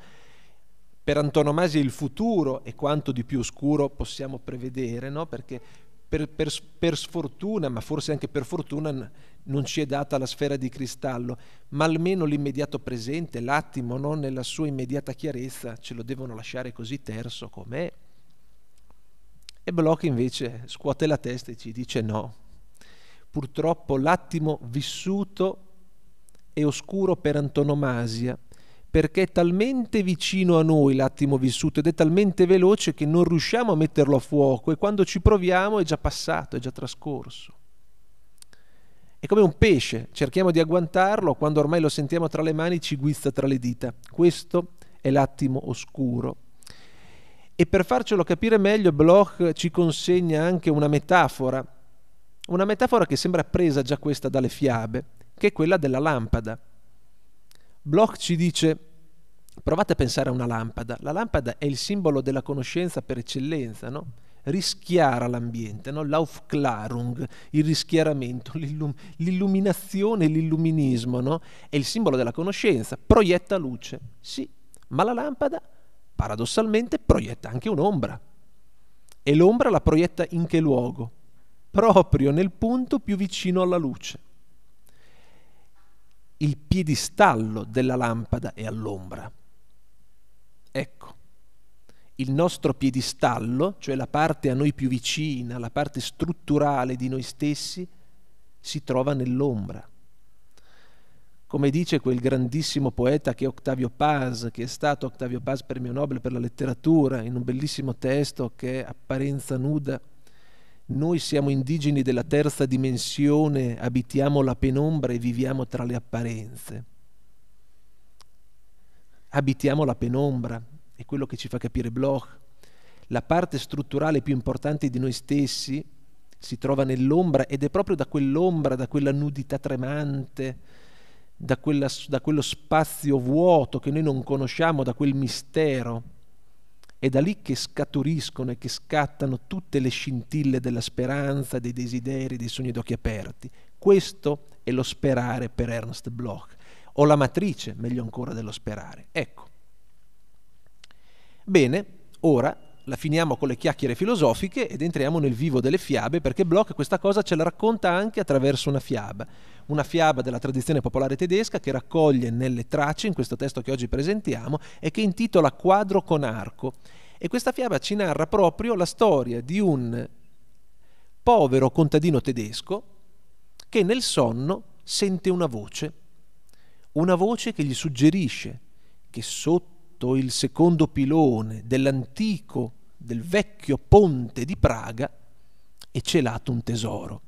Per antonomasia il futuro è quanto di più oscuro possiamo prevedere, no? perché per, per, per, sfortuna, ma forse anche per fortuna, non ci è data la sfera di cristallo, ma almeno l'immediato presente, l'attimo, no? nella sua immediata chiarezza, ce lo devono lasciare così terso com'è. E Bloch invece scuote la testa e ci dice no. Purtroppo l'attimo vissuto è oscuro per antonomasia, perché è talmente vicino a noi l'attimo vissuto ed è talmente veloce che non riusciamo a metterlo a fuoco e quando ci proviamo è già passato, è già trascorso. È come un pesce, cerchiamo di agguantarlo, quando ormai lo sentiamo tra le mani ci guizza tra le dita. Questo è l'attimo oscuro e per farcelo capire meglio, Bloch ci consegna anche una metafora, una metafora che sembra presa già questa dalle fiabe, che è quella della lampada. Bloch ci dice, provate a pensare a una lampada, la lampada è il simbolo della conoscenza per eccellenza, no? rischiara l'ambiente, no? l'aufklarung, il rischiaramento, l'illum- l'illuminazione, l'illuminismo, no? è il simbolo della conoscenza, proietta luce, sì, ma la lampada paradossalmente proietta anche un'ombra. E l'ombra la proietta in che luogo? Proprio nel punto più vicino alla luce. Il piedistallo della lampada è all'ombra. Ecco, il nostro piedistallo, cioè la parte a noi più vicina, la parte strutturale di noi stessi, si trova nell'ombra come dice quel grandissimo poeta che è Octavio Paz, che è stato Octavio Paz premio Nobel per la letteratura, in un bellissimo testo che è Apparenza nuda, noi siamo indigeni della terza dimensione, abitiamo la penombra e viviamo tra le apparenze. Abitiamo la penombra, è quello che ci fa capire Bloch. La parte strutturale più importante di noi stessi si trova nell'ombra ed è proprio da quell'ombra, da quella nudità tremante, da, quella, da quello spazio vuoto che noi non conosciamo, da quel mistero. È da lì che scaturiscono e che scattano tutte le scintille della speranza, dei desideri, dei sogni d'occhi aperti. Questo è lo sperare per Ernst Bloch, o la matrice, meglio ancora, dello sperare. Ecco. Bene, ora la finiamo con le chiacchiere filosofiche ed entriamo nel vivo delle fiabe, perché Bloch questa cosa ce la racconta anche attraverso una fiaba una fiaba della tradizione popolare tedesca che raccoglie nelle tracce in questo testo che oggi presentiamo e che intitola Quadro con arco. E questa fiaba ci narra proprio la storia di un povero contadino tedesco che nel sonno sente una voce, una voce che gli suggerisce che sotto il secondo pilone dell'antico, del vecchio ponte di Praga è celato un tesoro.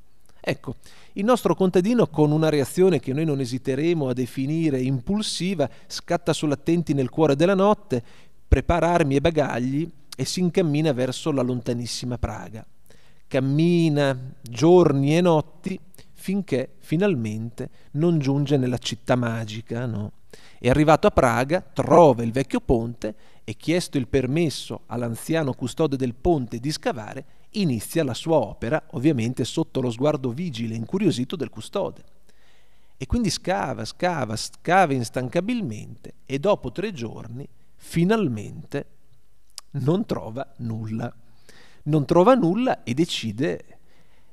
Ecco, il nostro contadino con una reazione che noi non esiteremo a definire impulsiva, scatta sull'attenti nel cuore della notte, prepara armi e bagagli e si incammina verso la lontanissima Praga. Cammina giorni e notti finché finalmente non giunge nella città magica, no? È arrivato a Praga, trova il vecchio ponte e chiesto il permesso all'anziano custode del ponte di scavare, inizia la sua opera, ovviamente sotto lo sguardo vigile e incuriosito del custode. E quindi scava, scava, scava instancabilmente e dopo tre giorni finalmente non trova nulla. Non trova nulla e decide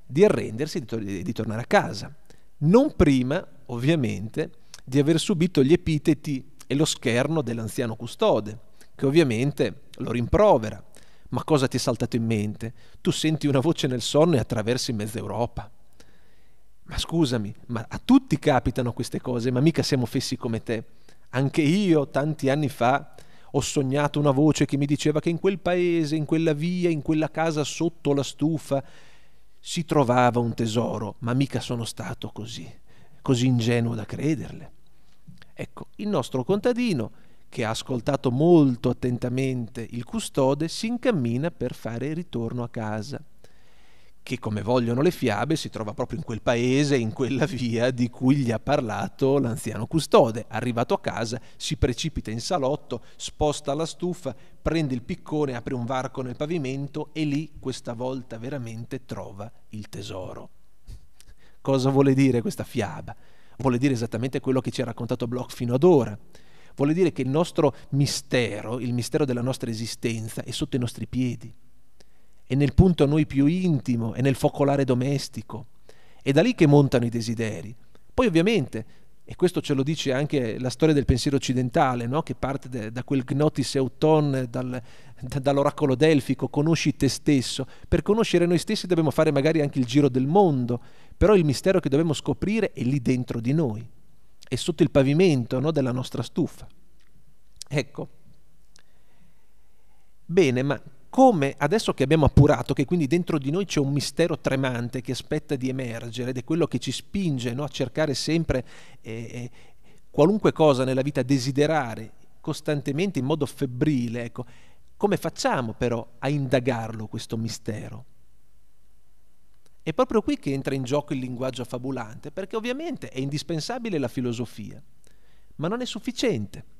di arrendersi e di, tornare a casa. Non prima, ovviamente, di aver subito gli epiteti e lo scherno dell'anziano custode, che ovviamente lo rimprovera ma cosa ti è saltato in mente? Tu senti una voce nel sonno e attraversi mezza Europa. Ma scusami, ma a tutti capitano queste cose, ma mica siamo fessi come te. Anche io, tanti anni fa, ho sognato una voce che mi diceva che in quel paese, in quella via, in quella casa sotto la stufa si trovava un tesoro, ma mica sono stato così, così ingenuo da crederle. Ecco, il nostro contadino che ha ascoltato molto attentamente il custode, si incammina per fare ritorno a casa, che come vogliono le fiabe si trova proprio in quel paese, in quella via di cui gli ha parlato l'anziano custode. Arrivato a casa, si precipita in salotto, sposta la stufa, prende il piccone, apre un varco nel pavimento e lì questa volta veramente trova il tesoro. Cosa vuole dire questa fiaba? Vuole dire esattamente quello che ci ha raccontato Bloch fino ad ora Vuole dire che il nostro mistero, il mistero della nostra esistenza, è sotto i nostri piedi, è nel punto a noi più intimo, è nel focolare domestico. È da lì che montano i desideri. Poi ovviamente, e questo ce lo dice anche la storia del pensiero occidentale, no? che parte de, da quel gnotis euton, dal, da, dall'oracolo delfico, conosci te stesso. Per conoscere noi stessi dobbiamo fare magari anche il giro del mondo, però il mistero che dobbiamo scoprire è lì dentro di noi e sotto il pavimento no, della nostra stufa. Ecco. Bene, ma come adesso che abbiamo appurato che quindi dentro di noi c'è un mistero tremante che aspetta di emergere ed è quello che ci spinge no, a cercare sempre eh, eh qualunque cosa nella vita, desiderare costantemente in modo febbrile, ecco, come facciamo però a indagarlo questo mistero? È proprio qui che entra in gioco il linguaggio affabulante, perché ovviamente è indispensabile la filosofia, ma non è sufficiente.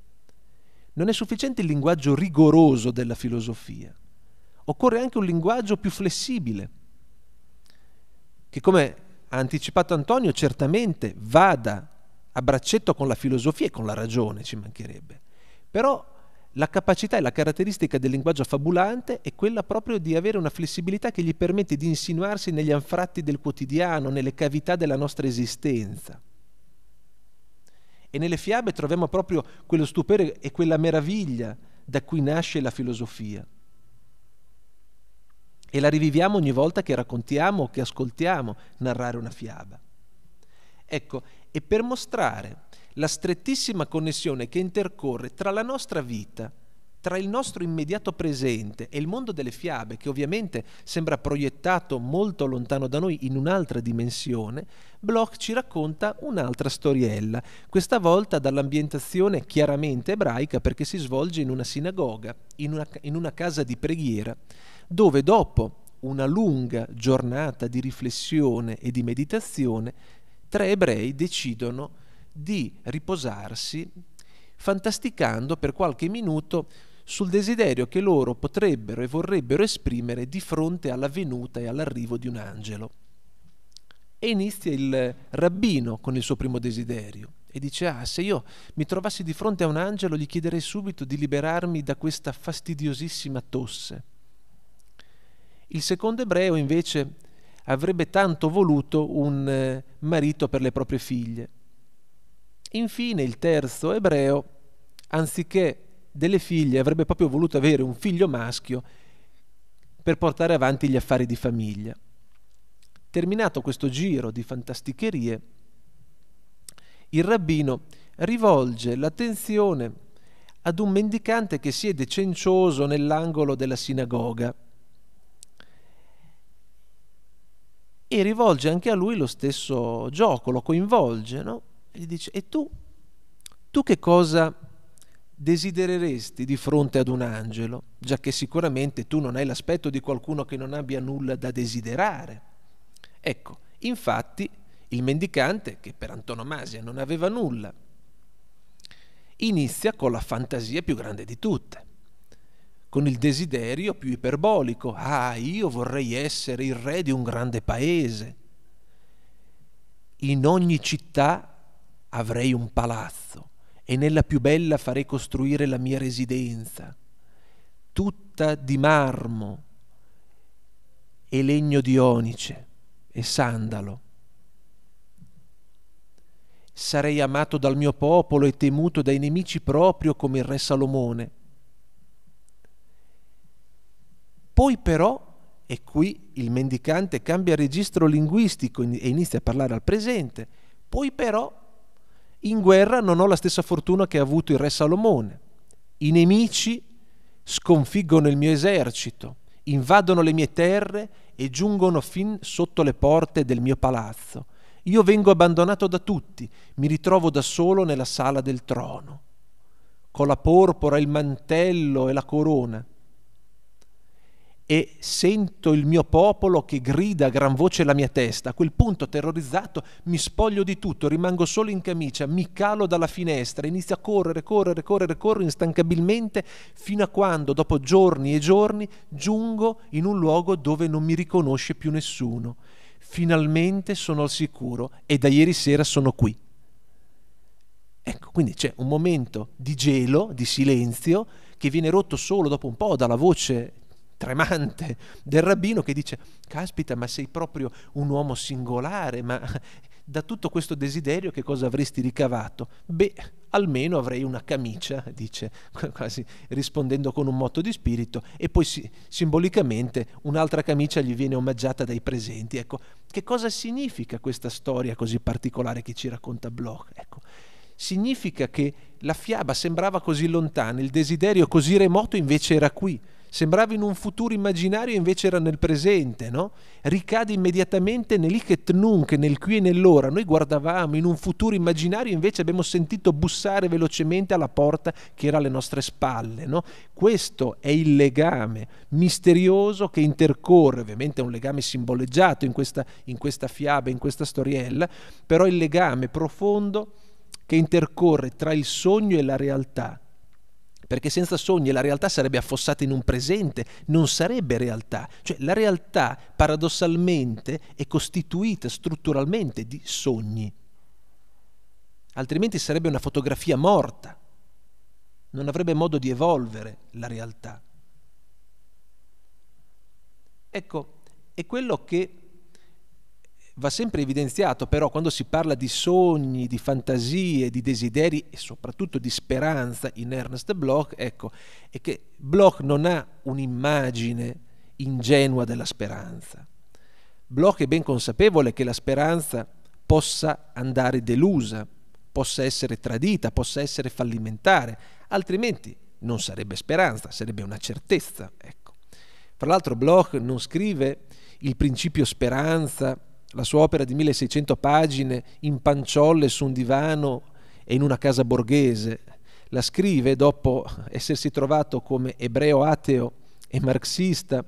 Non è sufficiente il linguaggio rigoroso della filosofia. Occorre anche un linguaggio più flessibile, che come ha anticipato Antonio certamente vada a braccetto con la filosofia e con la ragione, ci mancherebbe, però la capacità e la caratteristica del linguaggio fabulante è quella proprio di avere una flessibilità che gli permette di insinuarsi negli anfratti del quotidiano, nelle cavità della nostra esistenza. E nelle fiabe troviamo proprio quello stupore e quella meraviglia da cui nasce la filosofia. E la riviviamo ogni volta che raccontiamo o che ascoltiamo narrare una fiaba. Ecco, e per mostrare la strettissima connessione che intercorre tra la nostra vita, tra il nostro immediato presente e il mondo delle fiabe, che ovviamente sembra proiettato molto lontano da noi in un'altra dimensione, Bloch ci racconta un'altra storiella, questa volta dall'ambientazione chiaramente ebraica perché si svolge in una sinagoga, in una, in una casa di preghiera, dove dopo una lunga giornata di riflessione e di meditazione, tre ebrei decidono di riposarsi fantasticando per qualche minuto sul desiderio che loro potrebbero e vorrebbero esprimere di fronte alla venuta e all'arrivo di un angelo. E inizia il rabbino con il suo primo desiderio e dice, ah, se io mi trovassi di fronte a un angelo gli chiederei subito di liberarmi da questa fastidiosissima tosse. Il secondo ebreo invece avrebbe tanto voluto un eh, marito per le proprie figlie Infine il terzo ebreo, anziché delle figlie, avrebbe proprio voluto avere un figlio maschio per portare avanti gli affari di famiglia. Terminato questo giro di fantasticherie, il rabbino rivolge l'attenzione ad un mendicante che siede cencioso nell'angolo della sinagoga e rivolge anche a lui lo stesso gioco, lo coinvolge, no? e gli dice, e tu? Tu che cosa desidereresti di fronte ad un angelo, già che sicuramente tu non hai l'aspetto di qualcuno che non abbia nulla da desiderare? Ecco, infatti il mendicante, che per antonomasia non aveva nulla, inizia con la fantasia più grande di tutte, con il desiderio più iperbolico. Ah, io vorrei essere il re di un grande paese. In ogni città avrei un palazzo e nella più bella farei costruire la mia residenza, tutta di marmo e legno di onice e sandalo. Sarei amato dal mio popolo e temuto dai nemici proprio come il re Salomone. Poi però, e qui il mendicante cambia registro linguistico e inizia a parlare al presente, poi però in guerra non ho la stessa fortuna che ha avuto il re Salomone. I nemici sconfiggono il mio esercito, invadono le mie terre e giungono fin sotto le porte del mio palazzo. Io vengo abbandonato da tutti, mi ritrovo da solo nella sala del trono, con la porpora, il mantello e la corona e sento il mio popolo che grida a gran voce la mia testa. A quel punto, terrorizzato, mi spoglio di tutto, rimango solo in camicia, mi calo dalla finestra, inizio a correre, correre, correre, correre instancabilmente, fino a quando, dopo giorni e giorni, giungo in un luogo dove non mi riconosce più nessuno. Finalmente sono al sicuro e da ieri sera sono qui. Ecco, quindi c'è un momento di gelo, di silenzio, che viene rotto solo dopo un po' dalla voce tremante del rabbino che dice, caspita, ma sei proprio un uomo singolare, ma da tutto questo desiderio che cosa avresti ricavato? Beh, almeno avrei una camicia, dice quasi rispondendo con un motto di spirito, e poi si, simbolicamente un'altra camicia gli viene omaggiata dai presenti. Ecco, che cosa significa questa storia così particolare che ci racconta Bloch? Ecco, significa che la fiaba sembrava così lontana, il desiderio così remoto invece era qui sembrava in un futuro immaginario invece era nel presente, no? Ricade immediatamente nell'iket nunc, nel qui e nell'ora. Noi guardavamo in un futuro immaginario invece abbiamo sentito bussare velocemente alla porta che era alle nostre spalle, no? Questo è il legame misterioso che intercorre, ovviamente è un legame simboleggiato in questa, in questa fiaba, in questa storiella, però il legame profondo che intercorre tra il sogno e la realtà perché senza sogni la realtà sarebbe affossata in un presente, non sarebbe realtà. Cioè la realtà paradossalmente è costituita strutturalmente di sogni, altrimenti sarebbe una fotografia morta, non avrebbe modo di evolvere la realtà. Ecco, è quello che va sempre evidenziato però quando si parla di sogni, di fantasie, di desideri e soprattutto di speranza in Ernest Bloch, ecco, è che Bloch non ha un'immagine ingenua della speranza. Bloch è ben consapevole che la speranza possa andare delusa, possa essere tradita, possa essere fallimentare, altrimenti non sarebbe speranza, sarebbe una certezza. Ecco. Fra l'altro Bloch non scrive il principio speranza la sua opera di 1600 pagine in panciolle su un divano e in una casa borghese. La scrive dopo essersi trovato come ebreo ateo e marxista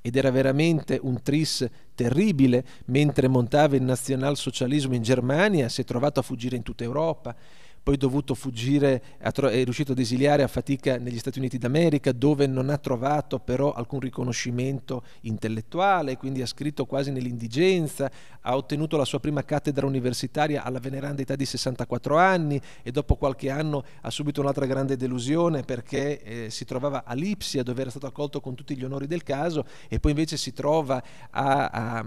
ed era veramente un tris terribile mentre montava il nazionalsocialismo in Germania, si è trovato a fuggire in tutta Europa poi dovuto fuggire, è riuscito ad esiliare a fatica negli Stati Uniti d'America, dove non ha trovato però alcun riconoscimento intellettuale, quindi ha scritto quasi nell'indigenza, ha ottenuto la sua prima cattedra universitaria alla veneranda età di 64 anni e dopo qualche anno ha subito un'altra grande delusione perché eh, si trovava a Lipsia dove era stato accolto con tutti gli onori del caso e poi invece si trova a, a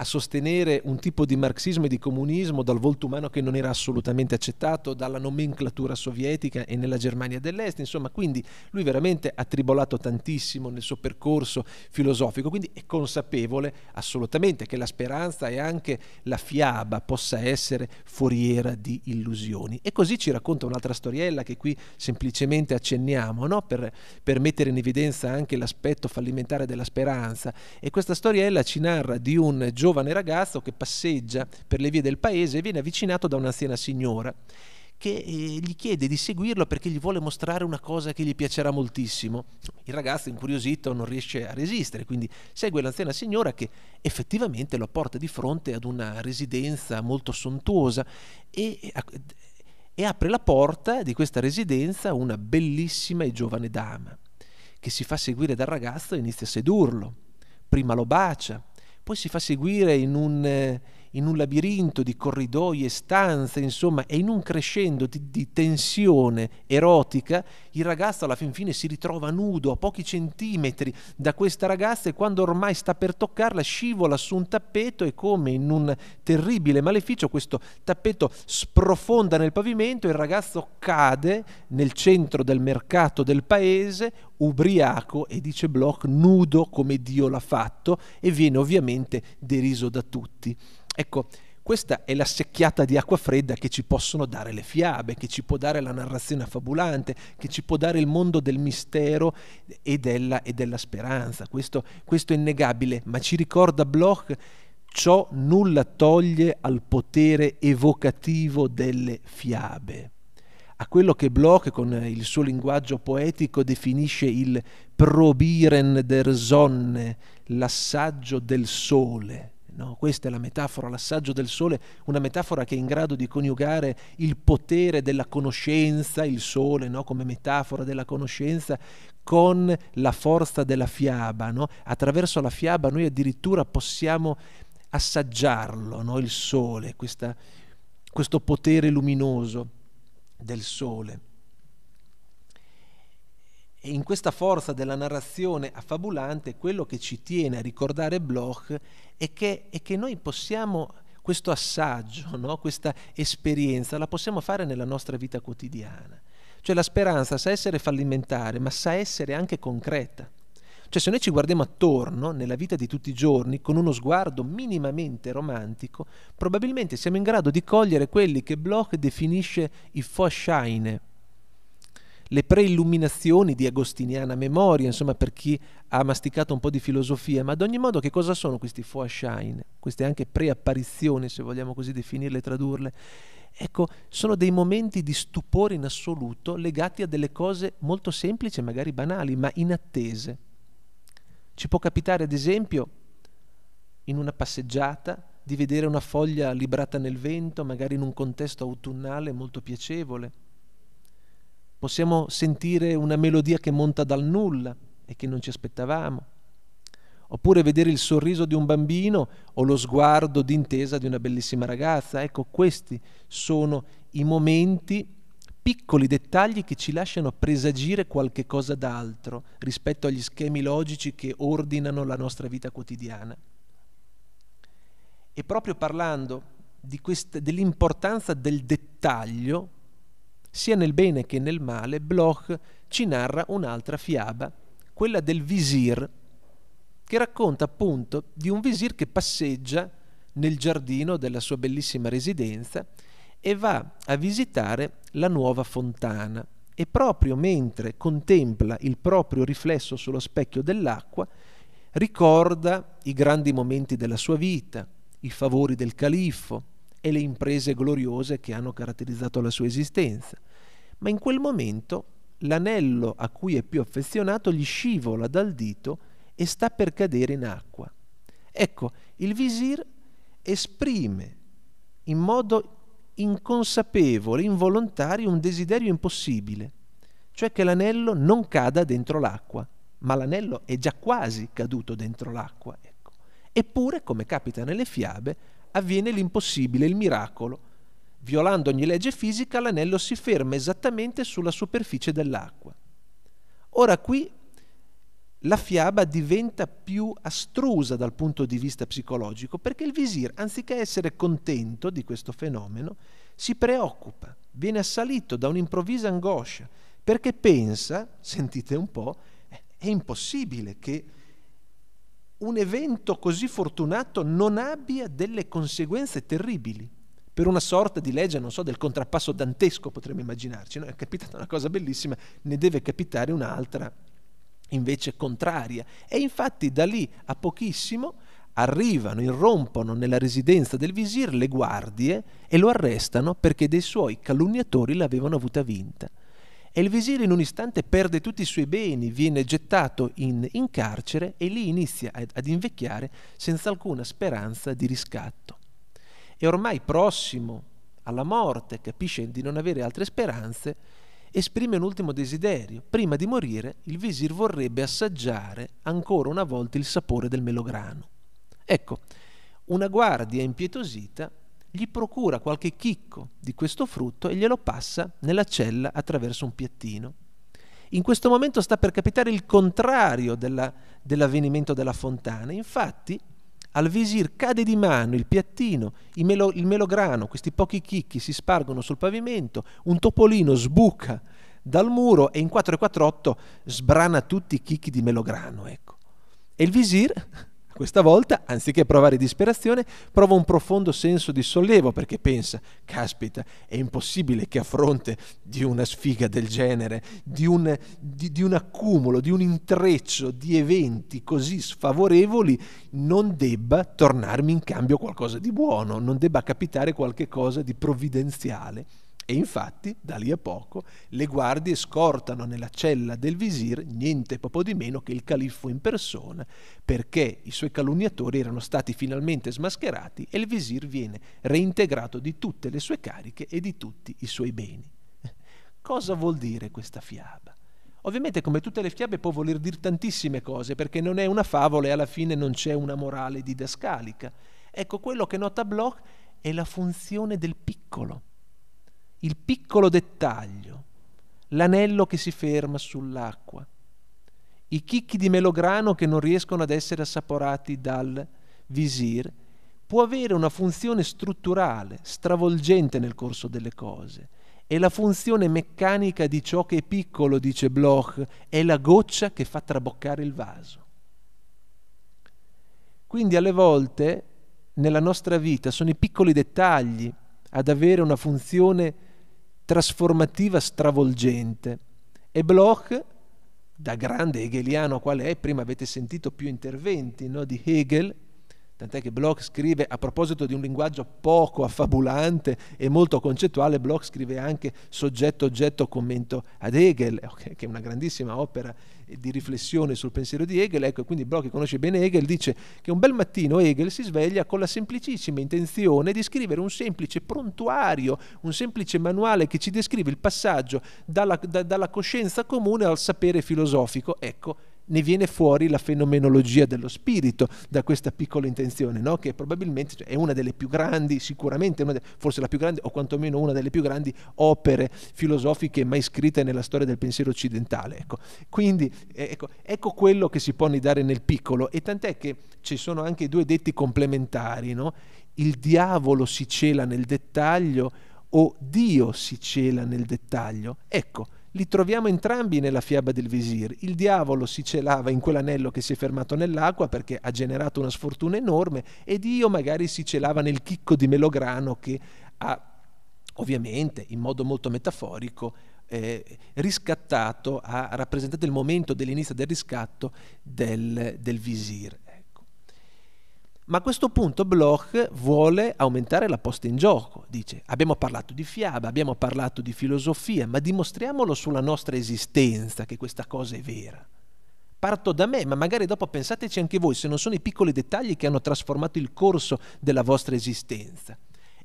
a sostenere un tipo di marxismo e di comunismo dal volto umano che non era assolutamente accettato dalla nomenclatura sovietica e nella Germania dell'Est, insomma, quindi lui veramente ha tribolato tantissimo nel suo percorso filosofico, quindi è consapevole assolutamente che la speranza e anche la fiaba possa essere foriera di illusioni. E così ci racconta un'altra storiella che qui semplicemente accenniamo, no? per, per mettere in evidenza anche l'aspetto fallimentare della speranza. E questa storiella ci narra di un giorno giovane ragazzo che passeggia per le vie del paese e viene avvicinato da un'anziana signora che eh, gli chiede di seguirlo perché gli vuole mostrare una cosa che gli piacerà moltissimo. Il ragazzo incuriosito non riesce a resistere, quindi segue l'anziana signora che effettivamente lo porta di fronte ad una residenza molto sontuosa e, e apre la porta di questa residenza una bellissima e giovane dama che si fa seguire dal ragazzo e inizia a sedurlo. Prima lo bacia, poi si fa seguire in un eh, in un labirinto di corridoi e stanze, insomma, e in un crescendo di, di, tensione erotica, il ragazzo alla fin fine si ritrova nudo a pochi centimetri da questa ragazza e quando ormai sta per toccarla scivola su un tappeto e come in un terribile maleficio questo tappeto sprofonda nel pavimento e il ragazzo cade nel centro del mercato del paese, ubriaco e dice Bloch nudo come Dio l'ha fatto e viene ovviamente deriso da tutti. Ecco, questa è la secchiata di acqua fredda che ci possono dare le fiabe, che ci può dare la narrazione affabulante, che ci può dare il mondo del mistero e della, e della speranza. Questo, questo è innegabile, ma ci ricorda Bloch ciò nulla toglie al potere evocativo delle fiabe, a quello che Bloch con il suo linguaggio poetico definisce il probiren der sonne, l'assaggio del sole. No, questa è la metafora, l'assaggio del sole, una metafora che è in grado di coniugare il potere della conoscenza, il sole no, come metafora della conoscenza, con la forza della fiaba. No? Attraverso la fiaba noi addirittura possiamo assaggiarlo, il sole, questa, questo potere luminoso del sole. E in questa forza della narrazione affabulante, quello che ci tiene a ricordare Bloch è che, è che noi possiamo questo assaggio, no? questa esperienza, la possiamo fare nella nostra vita quotidiana. Cioè la speranza sa essere fallimentare, ma sa essere anche concreta. Cioè se noi ci guardiamo attorno nella vita di tutti i giorni con uno sguardo minimamente romantico, probabilmente siamo in grado di cogliere quelli che Bloch definisce i Fosscheine, le preilluminazioni di agostiniana memoria, insomma per chi ha masticato un po' di filosofia, ma ad ogni modo che cosa sono questi foashine, queste anche preapparizioni, se vogliamo così definirle e tradurle? Ecco, sono dei momenti di stupore in assoluto legati a delle cose molto semplici, magari banali, ma inattese. Ci può capitare, ad esempio, in una passeggiata, di vedere una foglia librata nel vento, magari in un contesto autunnale molto piacevole possiamo sentire una melodia che monta dal nulla e che non ci aspettavamo, oppure vedere il sorriso di un bambino o lo sguardo d'intesa di una bellissima ragazza. Ecco, questi sono i momenti, piccoli dettagli che ci lasciano presagire qualche cosa d'altro rispetto agli schemi logici che ordinano la nostra vita quotidiana. E proprio parlando questa, dell'importanza del dettaglio, sia nel bene che nel male, Bloch ci narra un'altra fiaba, quella del visir, che racconta appunto di un visir che passeggia nel giardino della sua bellissima residenza e va a visitare la nuova fontana e proprio mentre contempla il proprio riflesso sullo specchio dell'acqua, ricorda i grandi momenti della sua vita, i favori del califfo, e le imprese gloriose che hanno caratterizzato la sua esistenza. Ma in quel momento l'anello a cui è più affezionato gli scivola dal dito e sta per cadere in acqua. Ecco, il visir esprime in modo inconsapevole, involontario, un desiderio impossibile, cioè che l'anello non cada dentro l'acqua, ma l'anello è già quasi caduto dentro l'acqua. Ecco. Eppure, come capita nelle fiabe, avviene l'impossibile, il miracolo. Violando ogni legge fisica, l'anello si ferma esattamente sulla superficie dell'acqua. Ora qui la fiaba diventa più astrusa dal punto di vista psicologico perché il visir, anziché essere contento di questo fenomeno, si preoccupa, viene assalito da un'improvvisa angoscia perché pensa, sentite un po', è impossibile che un evento così fortunato non abbia delle conseguenze terribili. Per una sorta di legge, non so, del contrappasso dantesco potremmo immaginarci, no? è capitata una cosa bellissima, ne deve capitare un'altra invece contraria. E infatti da lì a pochissimo arrivano, irrompono nella residenza del visir le guardie e lo arrestano perché dei suoi calunniatori l'avevano avuta vinta e il visire in un istante perde tutti i suoi beni, viene gettato in, in carcere e lì inizia ad, ad invecchiare senza alcuna speranza di riscatto. È ormai prossimo alla morte, capisce di non avere altre speranze, esprime un ultimo desiderio. Prima di morire, il visir vorrebbe assaggiare ancora una volta il sapore del melograno. Ecco, una guardia impietosita gli procura qualche chicco di questo frutto e glielo passa nella cella attraverso un piattino. In questo momento sta per capitare il contrario della, dell'avvenimento della fontana. Infatti, al visir cade di mano il piattino, il, melo, il melograno, questi pochi chicchi si spargono sul pavimento, un topolino sbuca dal muro e in 448 sbrana tutti i chicchi di melograno. Ecco. E il visir questa volta, anziché provare disperazione, prova un profondo senso di sollievo perché pensa, caspita, è impossibile che a fronte di una sfiga del genere, di un, di, di un accumulo, di un intreccio di eventi così sfavorevoli, non debba tornarmi in cambio qualcosa di buono, non debba capitare qualche cosa di provvidenziale. E infatti, da lì a poco, le guardie scortano nella cella del visir niente poco di meno che il califfo in persona, perché i suoi calunniatori erano stati finalmente smascherati e il visir viene reintegrato di tutte le sue cariche e di tutti i suoi beni. Cosa vuol dire questa fiaba? Ovviamente come tutte le fiabe può voler dire tantissime cose, perché non è una favola e alla fine non c'è una morale didascalica. Ecco, quello che nota Bloch è la funzione del piccolo il piccolo dettaglio, l'anello che si ferma sull'acqua, i chicchi di melograno che non riescono ad essere assaporati dal visir, può avere una funzione strutturale, stravolgente nel corso delle cose. È la funzione meccanica di ciò che è piccolo, dice Bloch, è la goccia che fa traboccare il vaso. Quindi alle volte nella nostra vita sono i piccoli dettagli ad avere una funzione trasformativa stravolgente. E Bloch, da grande hegeliano qual è, prima avete sentito più interventi no, di Hegel, tant'è che Bloch scrive, a proposito di un linguaggio poco affabulante e molto concettuale, Bloch scrive anche soggetto, oggetto, commento ad Hegel, che è una grandissima opera di riflessione sul pensiero di Hegel, ecco, quindi Brock che conosce bene Hegel dice che un bel mattino Hegel si sveglia con la semplicissima intenzione di scrivere un semplice prontuario, un semplice manuale che ci descrive il passaggio dalla, da, dalla coscienza comune al sapere filosofico. Ecco, ne viene fuori la fenomenologia dello spirito da questa piccola intenzione, no? che probabilmente cioè, è una delle più grandi, sicuramente de- forse la più grande o quantomeno una delle più grandi opere filosofiche mai scritte nella storia del pensiero occidentale. Ecco. Quindi eh, ecco, ecco quello che si può nidare nel piccolo e tant'è che ci sono anche due detti complementari, no? il diavolo si cela nel dettaglio o Dio si cela nel dettaglio. Ecco, li troviamo entrambi nella fiaba del visir. Il diavolo si celava in quell'anello che si è fermato nell'acqua perché ha generato una sfortuna enorme e Dio magari si celava nel chicco di melograno che ha, ovviamente, in modo molto metaforico, eh, riscattato, ha rappresentato il momento dell'inizio del riscatto del, del visir. Ma a questo punto Bloch vuole aumentare la posta in gioco, dice abbiamo parlato di fiaba, abbiamo parlato di filosofia, ma dimostriamolo sulla nostra esistenza che questa cosa è vera. Parto da me, ma magari dopo pensateci anche voi se non sono i piccoli dettagli che hanno trasformato il corso della vostra esistenza.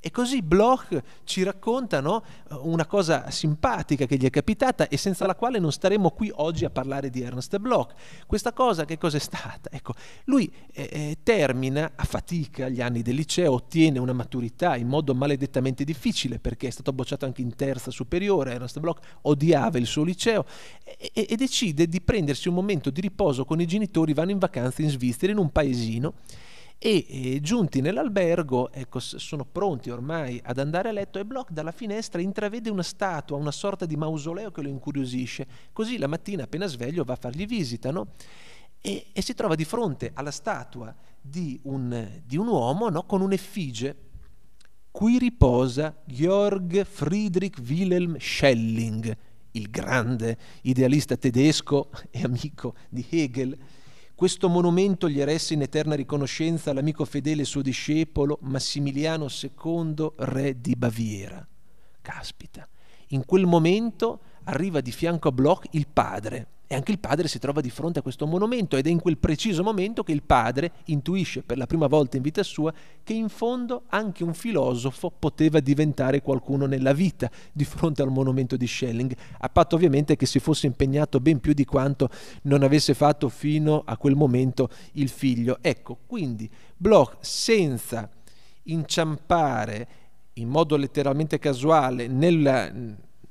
E così Bloch ci racconta no, una cosa simpatica che gli è capitata e senza la quale non staremmo qui oggi a parlare di Ernst Bloch. Questa cosa che cos'è stata? Ecco, lui eh, eh termina a fatica gli anni del liceo, ottiene una maturità in modo maledettamente difficile perché è stato bocciato anche in terza superiore, Ernst Bloch odiava il suo liceo e, e decide di prendersi un momento di riposo con i genitori, vanno in vacanza in Svizzera in un paesino e giunti nell'albergo ecco, sono pronti ormai ad andare a letto e Bloch dalla finestra intravede una statua, una sorta di mausoleo che lo incuriosisce, così la mattina appena sveglio va a fargli visita no? e, e, si trova di fronte alla statua di un, di un uomo no? con un'effigie. Qui riposa Georg Friedrich Wilhelm Schelling, il grande idealista tedesco e amico di Hegel questo monumento gli eresse in eterna riconoscenza l'amico fedele suo discepolo Massimiliano II, re di Baviera. Caspita, in quel momento arriva di fianco a Bloch il padre, e anche il padre si trova di fronte a questo monumento ed è in quel preciso momento che il padre intuisce per la prima volta in vita sua che in fondo anche un filosofo poteva diventare qualcuno nella vita di fronte al monumento di Schelling, a patto ovviamente che si fosse impegnato ben più di quanto non avesse fatto fino a quel momento il figlio. Ecco, quindi Bloch senza inciampare in modo letteralmente casuale nella,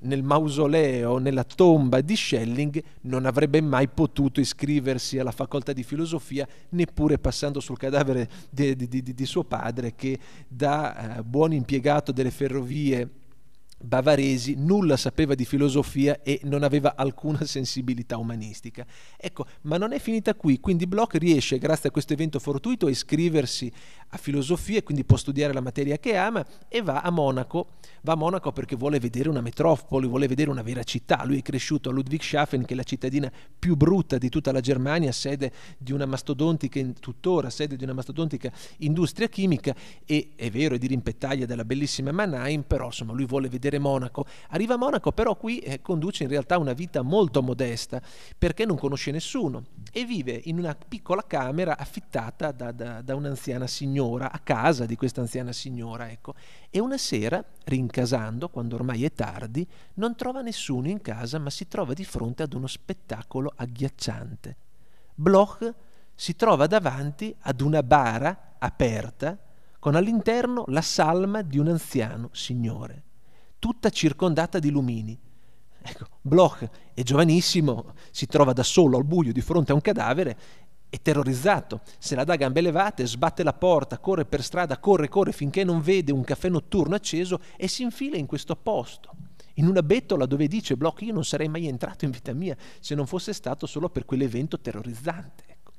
nel mausoleo, nella tomba di Schelling, non avrebbe mai potuto iscriversi alla facoltà di filosofia, neppure passando sul cadavere di, di, di, di suo padre, che da eh, buon impiegato delle ferrovie Bavaresi nulla sapeva di filosofia e non aveva alcuna sensibilità umanistica. Ecco, ma non è finita qui, quindi Bloch riesce, grazie a questo evento fortuito, a iscriversi a filosofia e quindi può studiare la materia che ama e va a Monaco, va a Monaco perché vuole vedere una metropoli, vuole vedere una vera città. Lui è cresciuto a Ludwigshafen, che è la cittadina più brutta di tutta la Germania, sede di una mastodontica, tuttora sede di una mastodontica industria chimica e è vero, è di rimpettaglia della bellissima Mannheim, però insomma lui vuole vedere vedere Monaco. Arriva a Monaco, però qui eh, conduce in realtà una vita molto modesta perché non conosce nessuno e vive in una piccola camera affittata da, da, da un'anziana signora, a casa di questa anziana signora. Ecco. E una sera, rincasando, quando ormai è tardi, non trova nessuno in casa, ma si trova di fronte ad uno spettacolo agghiacciante. Bloch si trova davanti ad una bara aperta con all'interno la salma di un anziano signore tutta circondata di lumini. Ecco, Bloch è giovanissimo, si trova da solo al buio di fronte a un cadavere, è terrorizzato, se la dà gambe levate, sbatte la porta, corre per strada, corre, corre finché non vede un caffè notturno acceso e si infila in questo posto, in una bettola dove dice Bloch io non sarei mai entrato in vita mia se non fosse stato solo per quell'evento terrorizzante. Ecco.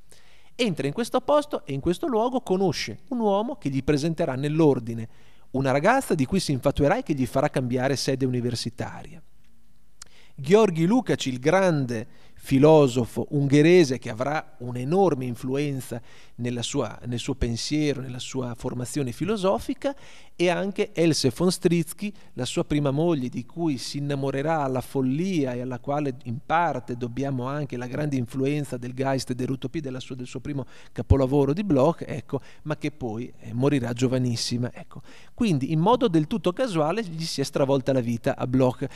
Entra in questo posto e in questo luogo conosce un uomo che gli presenterà nell'ordine una ragazza di cui si infatuerà e che gli farà cambiare sede universitaria. Gheorghi Lukács, il grande filosofo ungherese che avrà un'enorme influenza sua, nel suo pensiero, nella sua formazione filosofica, e anche Else von Stritzky, la sua prima moglie di cui si innamorerà alla follia e alla quale in parte dobbiamo anche la grande influenza del Geist e dell'Utopie del suo primo capolavoro di Bloch, ecco, ma che poi eh, morirà giovanissima. Ecco. Quindi in modo del tutto casuale gli si è stravolta la vita a Bloch e,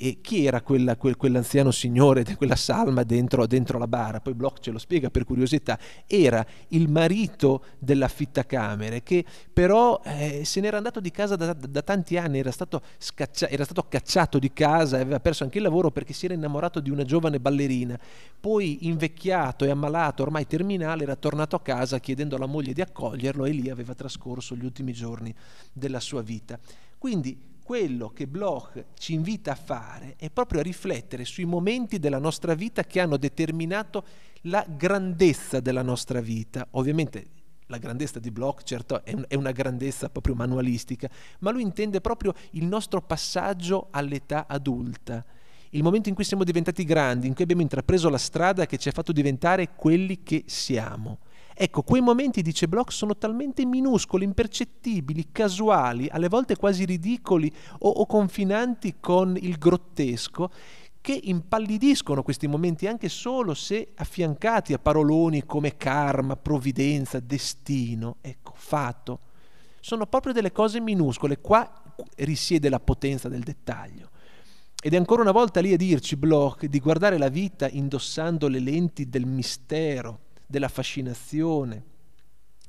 e chi era quella, quel, quell'anziano signore, quella salma dentro, dentro la bara? Poi Bloch ce lo spiega per curiosità, era il marito dell'affittacamere che però eh, se n'era era andato di casa da, da tanti anni, era stato, scaccia- era stato, cacciato di casa, e aveva perso anche il lavoro perché si era innamorato di una giovane ballerina. Poi invecchiato e ammalato, ormai terminale, era tornato a casa chiedendo alla moglie di accoglierlo e lì aveva trascorso gli ultimi giorni della sua vita. Quindi quello che Bloch ci invita a fare è proprio a riflettere sui momenti della nostra vita che hanno determinato la grandezza della nostra vita. Ovviamente la grandezza di Bloch, certo è, un, è una grandezza proprio manualistica, ma lui intende proprio il nostro passaggio all'età adulta, il momento in cui siamo diventati grandi, in cui abbiamo intrapreso la strada che ci ha fatto diventare quelli che siamo. Ecco, quei momenti, dice Bloch, sono talmente minuscoli, impercettibili, casuali, alle volte quasi ridicoli o, o confinanti con il grottesco, che impallidiscono questi momenti anche solo se affiancati a paroloni come karma, provvidenza, destino, ecco, fatto. Sono proprio delle cose minuscole, qua risiede la potenza del dettaglio. Ed è ancora una volta lì a dirci, Bloch, di guardare la vita indossando le lenti del mistero, della fascinazione,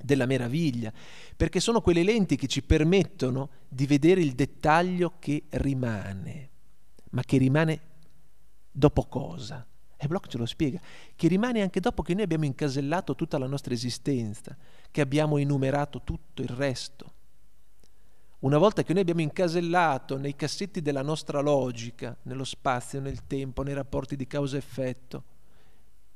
della meraviglia, perché sono quelle lenti che ci permettono di vedere il dettaglio che rimane, ma che rimane dopo cosa? E Bloch ce lo spiega, che rimane anche dopo che noi abbiamo incasellato tutta la nostra esistenza, che abbiamo enumerato tutto il resto. Una volta che noi abbiamo incasellato nei cassetti della nostra logica, nello spazio, nel tempo, nei rapporti di causa-effetto,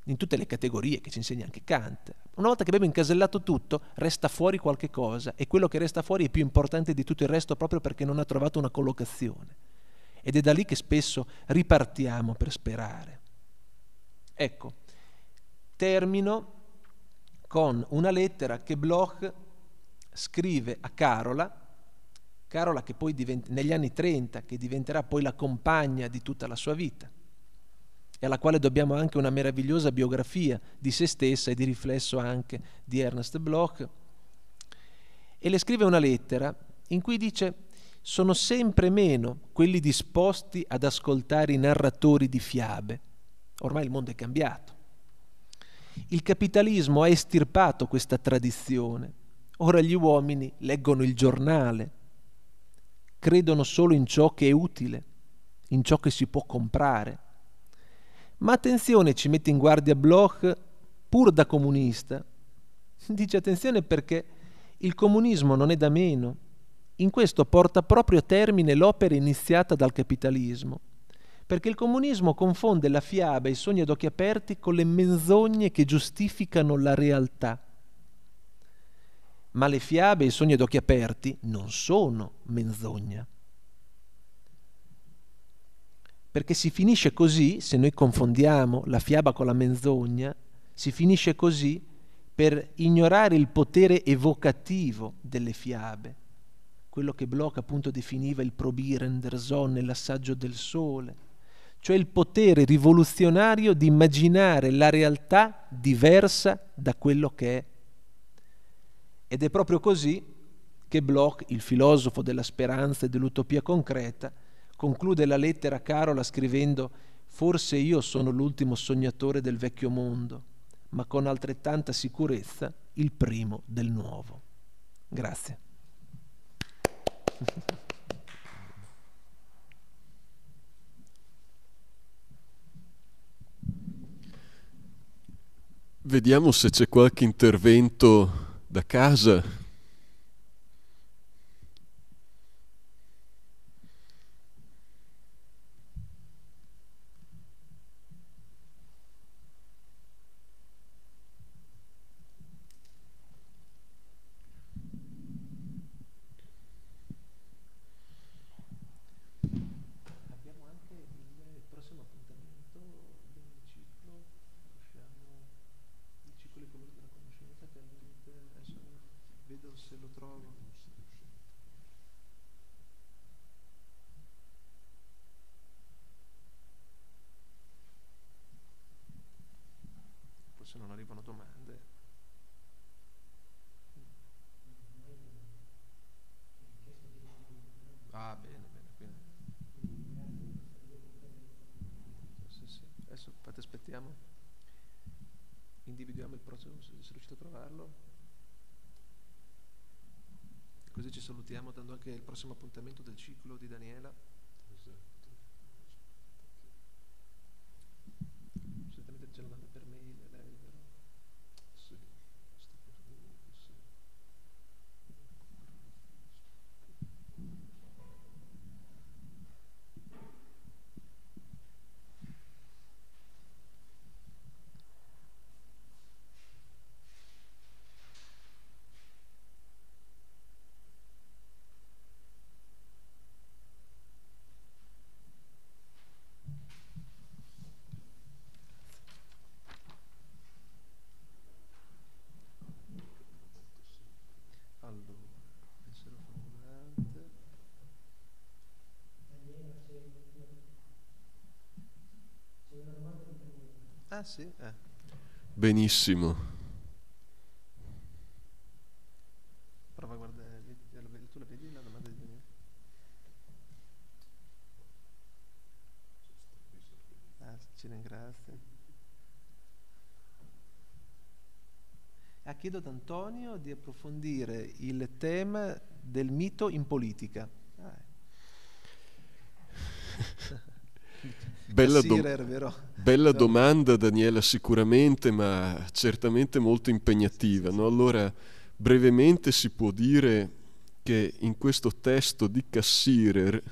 in tutte le categorie che ci insegna anche Kant, una volta che abbiamo incasellato tutto, resta fuori qualche cosa e quello che resta fuori è più importante di tutto il resto proprio perché non ha trovato una collocazione ed è da lì che spesso ripartiamo per sperare. Ecco, termino con una lettera che Bloch scrive a Carola, Carola che poi diventa, negli anni 30, che diventerà poi la compagna di tutta la sua vita e alla quale dobbiamo anche una meravigliosa biografia di se stessa e di riflesso anche di Ernest Bloch, e le scrive una lettera in cui dice sono sempre meno quelli disposti ad ascoltare i narratori di fiabe. Ormai il mondo è cambiato. Il capitalismo ha estirpato questa tradizione. Ora gli uomini leggono il giornale, credono solo in ciò che è utile, in ciò che si può comprare. Ma attenzione, ci mette in guardia Bloch, pur da comunista. Dice attenzione perché il comunismo non è da meno in questo porta proprio a termine l'opera iniziata dal capitalismo, perché il comunismo confonde la fiaba e i sogni ad occhi aperti con le menzogne che giustificano la realtà. Ma le fiabe e i sogni ad occhi aperti non sono menzogna. Perché si finisce così, se noi confondiamo la fiaba con la menzogna, si finisce così per ignorare il potere evocativo delle fiabe quello che Bloch appunto definiva il probierenderson der l'assaggio del sole, cioè il potere rivoluzionario di immaginare la realtà diversa da quello che è. Ed è proprio così che Bloch, il filosofo della speranza e dell'utopia concreta, conclude la lettera a Carola scrivendo Forse io sono l'ultimo sognatore del vecchio mondo, ma con altrettanta sicurezza il primo del nuovo. Grazie. Vediamo se c'è qualche intervento da casa. prossimo appuntamento del ciclo di Daniela. sì? Eh. Benissimo. Prova a guardare, tu la vedi la domanda di Daniele? Ah, ci ringrazio. Ah, chiedo ad Antonio di approfondire il tema del mito in politica. Ah, eh. Bella, domanda. Bella domanda Daniela sicuramente, ma certamente molto impegnativa. No? Allora, brevemente si può dire che in questo testo di Cassirer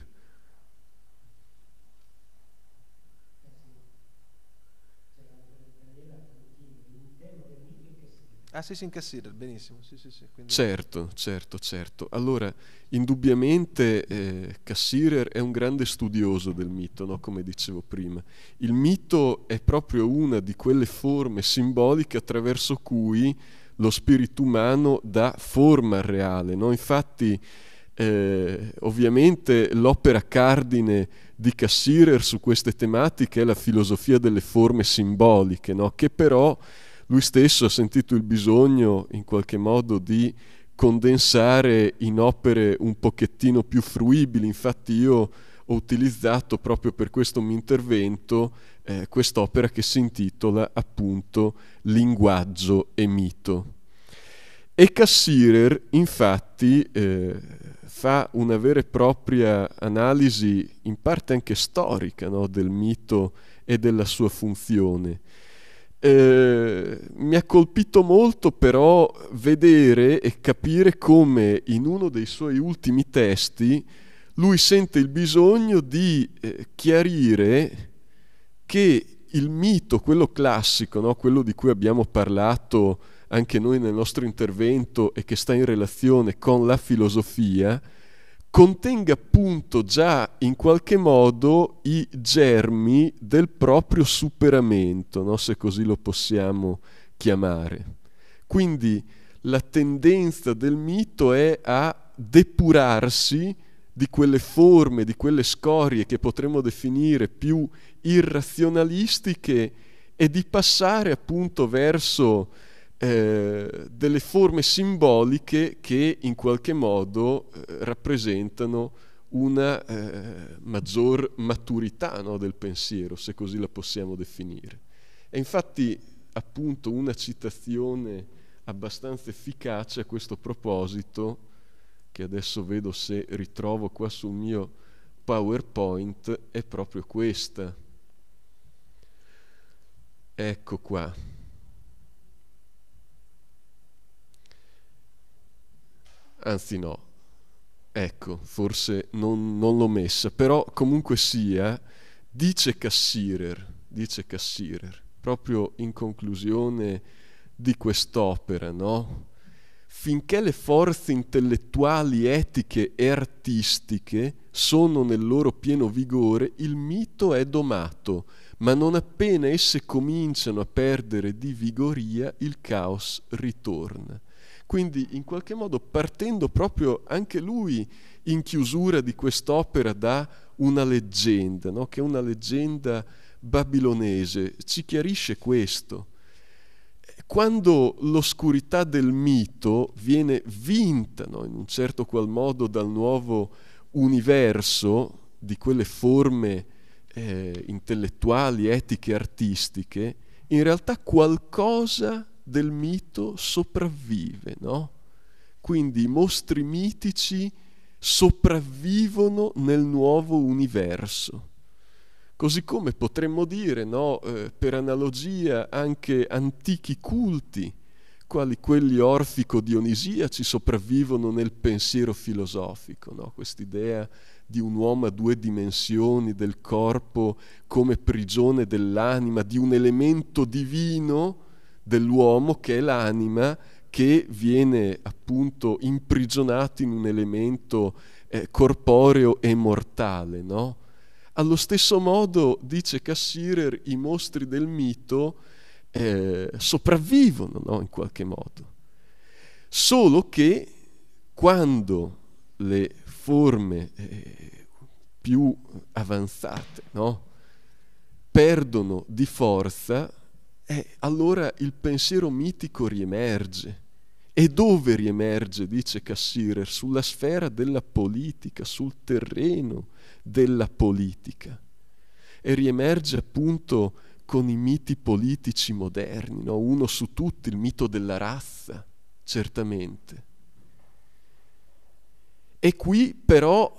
Assassin's ah, Cassider, benissimo. Sì, sì, sì, quindi... Certo, certo, certo. Allora, indubbiamente eh, Cassirer è un grande studioso del mito, no? come dicevo prima. Il mito è proprio una di quelle forme simboliche attraverso cui lo spirito umano dà forma al reale. No? Infatti, eh, ovviamente l'opera cardine di Cassirer su queste tematiche è la filosofia delle forme simboliche, no? che però lui stesso ha sentito il bisogno in qualche modo di condensare in opere un pochettino più fruibili, infatti io ho utilizzato proprio per questo mio intervento eh, quest'opera che si intitola appunto Linguaggio e mito. E Cassirer infatti eh, fa una vera e propria analisi in parte anche storica no, del mito e della sua funzione eh, mi ha colpito molto però vedere e capire come in uno dei suoi ultimi testi lui sente il bisogno di eh, chiarire che il mito, quello classico, no? quello di cui abbiamo parlato anche noi nel nostro intervento e che sta in relazione con la filosofia, contenga appunto già in qualche modo i germi del proprio superamento, no? se così lo possiamo chiamare. Quindi la tendenza del mito è a depurarsi di quelle forme, di quelle scorie che potremmo definire più irrazionalistiche e di passare appunto verso eh, delle forme simboliche che in qualche modo eh, rappresentano una eh, maggior maturità no, del pensiero, se così la possiamo definire. E infatti appunto una citazione abbastanza efficace a questo proposito, che adesso vedo se ritrovo qua sul mio PowerPoint, è proprio questa. Ecco qua. anzi no, ecco, forse non, non l'ho messa, però comunque sia, eh. dice Cassirer, dice Cassirer, proprio in conclusione di quest'opera, no? Finché le forze intellettuali, etiche e artistiche sono nel loro pieno vigore, il mito è domato, ma non appena esse cominciano a perdere di vigoria, il caos ritorna. Quindi in qualche modo partendo proprio anche lui in chiusura di quest'opera da una leggenda, no? che è una leggenda babilonese, ci chiarisce questo. Quando l'oscurità del mito viene vinta no? in un certo qual modo dal nuovo universo di quelle forme eh, intellettuali, etiche, artistiche, in realtà qualcosa del mito sopravvive, no? Quindi i mostri mitici sopravvivono nel nuovo universo. Così come potremmo dire, no, eh, per analogia, anche antichi culti, quali quelli orfico-dionisiaci, sopravvivono nel pensiero filosofico, no? quest'idea di un uomo a due dimensioni, del corpo come prigione dell'anima, di un elemento divino dell'uomo che è l'anima che viene appunto imprigionato in un elemento eh, corporeo e mortale, no? Allo stesso modo, dice Cassirer, i mostri del mito eh, sopravvivono no? in qualche modo, solo che quando le forme eh, più avanzate no? perdono di forza, eh, allora il pensiero mitico riemerge. E dove riemerge, dice Cassirer, sulla sfera della politica, sul terreno della politica. E riemerge appunto con i miti politici moderni, no? uno su tutti, il mito della razza, certamente. E qui però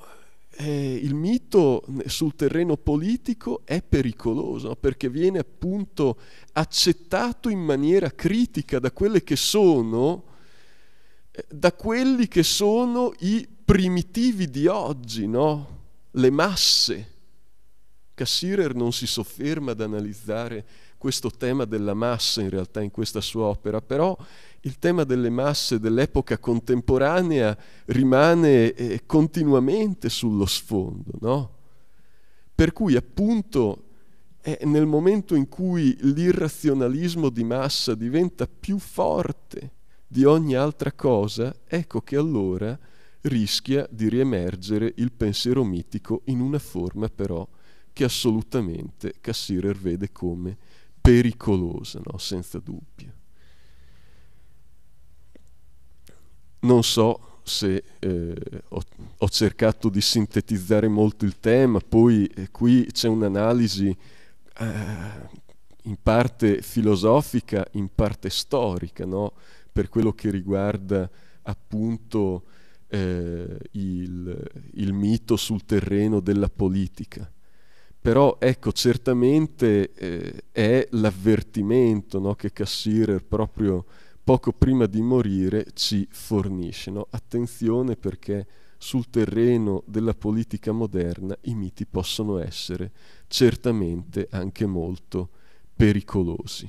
eh, il mito sul terreno politico è pericoloso perché viene appunto accettato in maniera critica da quelle che sono, eh, da quelli che sono i primitivi di oggi, no? le masse. Cassirer non si sofferma ad analizzare questo tema della massa in realtà in questa sua opera, però il tema delle masse dell'epoca contemporanea rimane eh, continuamente sullo sfondo, no? Per cui appunto è nel momento in cui l'irrazionalismo di massa diventa più forte di ogni altra cosa, ecco che allora rischia di riemergere il pensiero mitico in una forma però che assolutamente Cassirer vede come pericolosa, no? senza dubbio. non so se eh, ho, ho, cercato di sintetizzare molto il tema, poi eh, qui c'è un'analisi eh, in parte filosofica, in parte storica, no? per quello che riguarda appunto eh, il, il mito sul terreno della politica però ecco certamente eh, è l'avvertimento no, che Cassirer proprio poco prima di morire ci fornisce. No? Attenzione perché sul terreno della politica moderna i miti possono essere certamente anche molto pericolosi.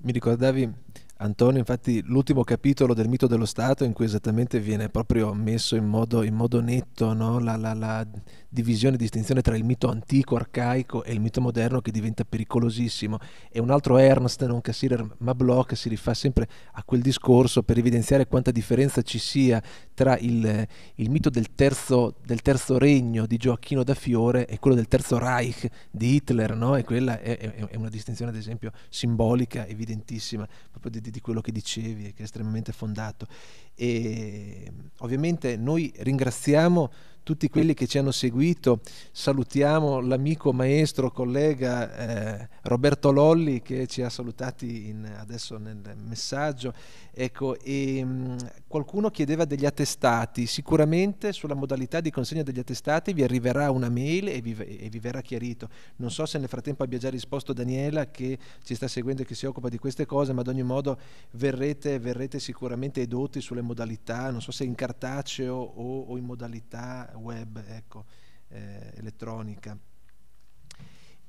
Mi ricordavi Antonio, infatti l'ultimo capitolo del mito dello Stato in cui esattamente viene proprio messo in modo, in modo netto no? la, la, la, divisione, distinzione tra il mito antico, arcaico e il mito moderno che diventa pericolosissimo. E un altro Ernst, non Cassirer ma Bloch, si rifà sempre a quel discorso per evidenziare quanta differenza ci sia tra il, il mito del terzo, del terzo, regno di Gioacchino da Fiore e quello del terzo Reich di Hitler, no? e quella è, è, è, una distinzione ad esempio simbolica, evidentissima, proprio di, di quello che dicevi, che è estremamente fondato. E, ovviamente noi ringraziamo tutti quelli che ci hanno seguito. Salutiamo l'amico, maestro, collega eh, Roberto Lolli che ci ha salutati in, adesso nel messaggio. Ecco, e, ehm, mh, qualcuno chiedeva degli attestati. Sicuramente sulla modalità di consegna degli attestati vi arriverà una mail e vi, e vi verrà chiarito. Non so se nel frattempo abbia già risposto Daniela che ci sta seguendo e che si occupa di queste cose, ma ad ogni modo verrete, verrete sicuramente edotti sulle modalità, non so se in cartaceo o, o in modalità web ecco, eh, elettronica.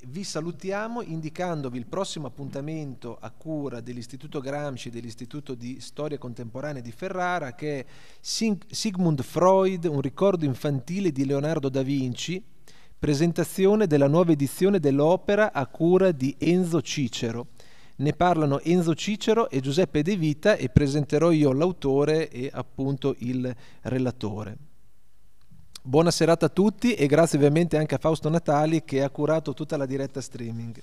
Vi salutiamo indicandovi il prossimo appuntamento a cura dell'Istituto Gramsci dell'Istituto di Storia Contemporanea di Ferrara che è Sigmund Freud, un ricordo infantile di Leonardo da Vinci, presentazione della nuova edizione dell'opera a cura di Enzo Cicero. Ne parlano Enzo Cicero e Giuseppe De Vita e presenterò io l'autore e appunto il relatore. Buona serata a tutti e grazie ovviamente anche a Fausto Natali che ha curato tutta la diretta streaming.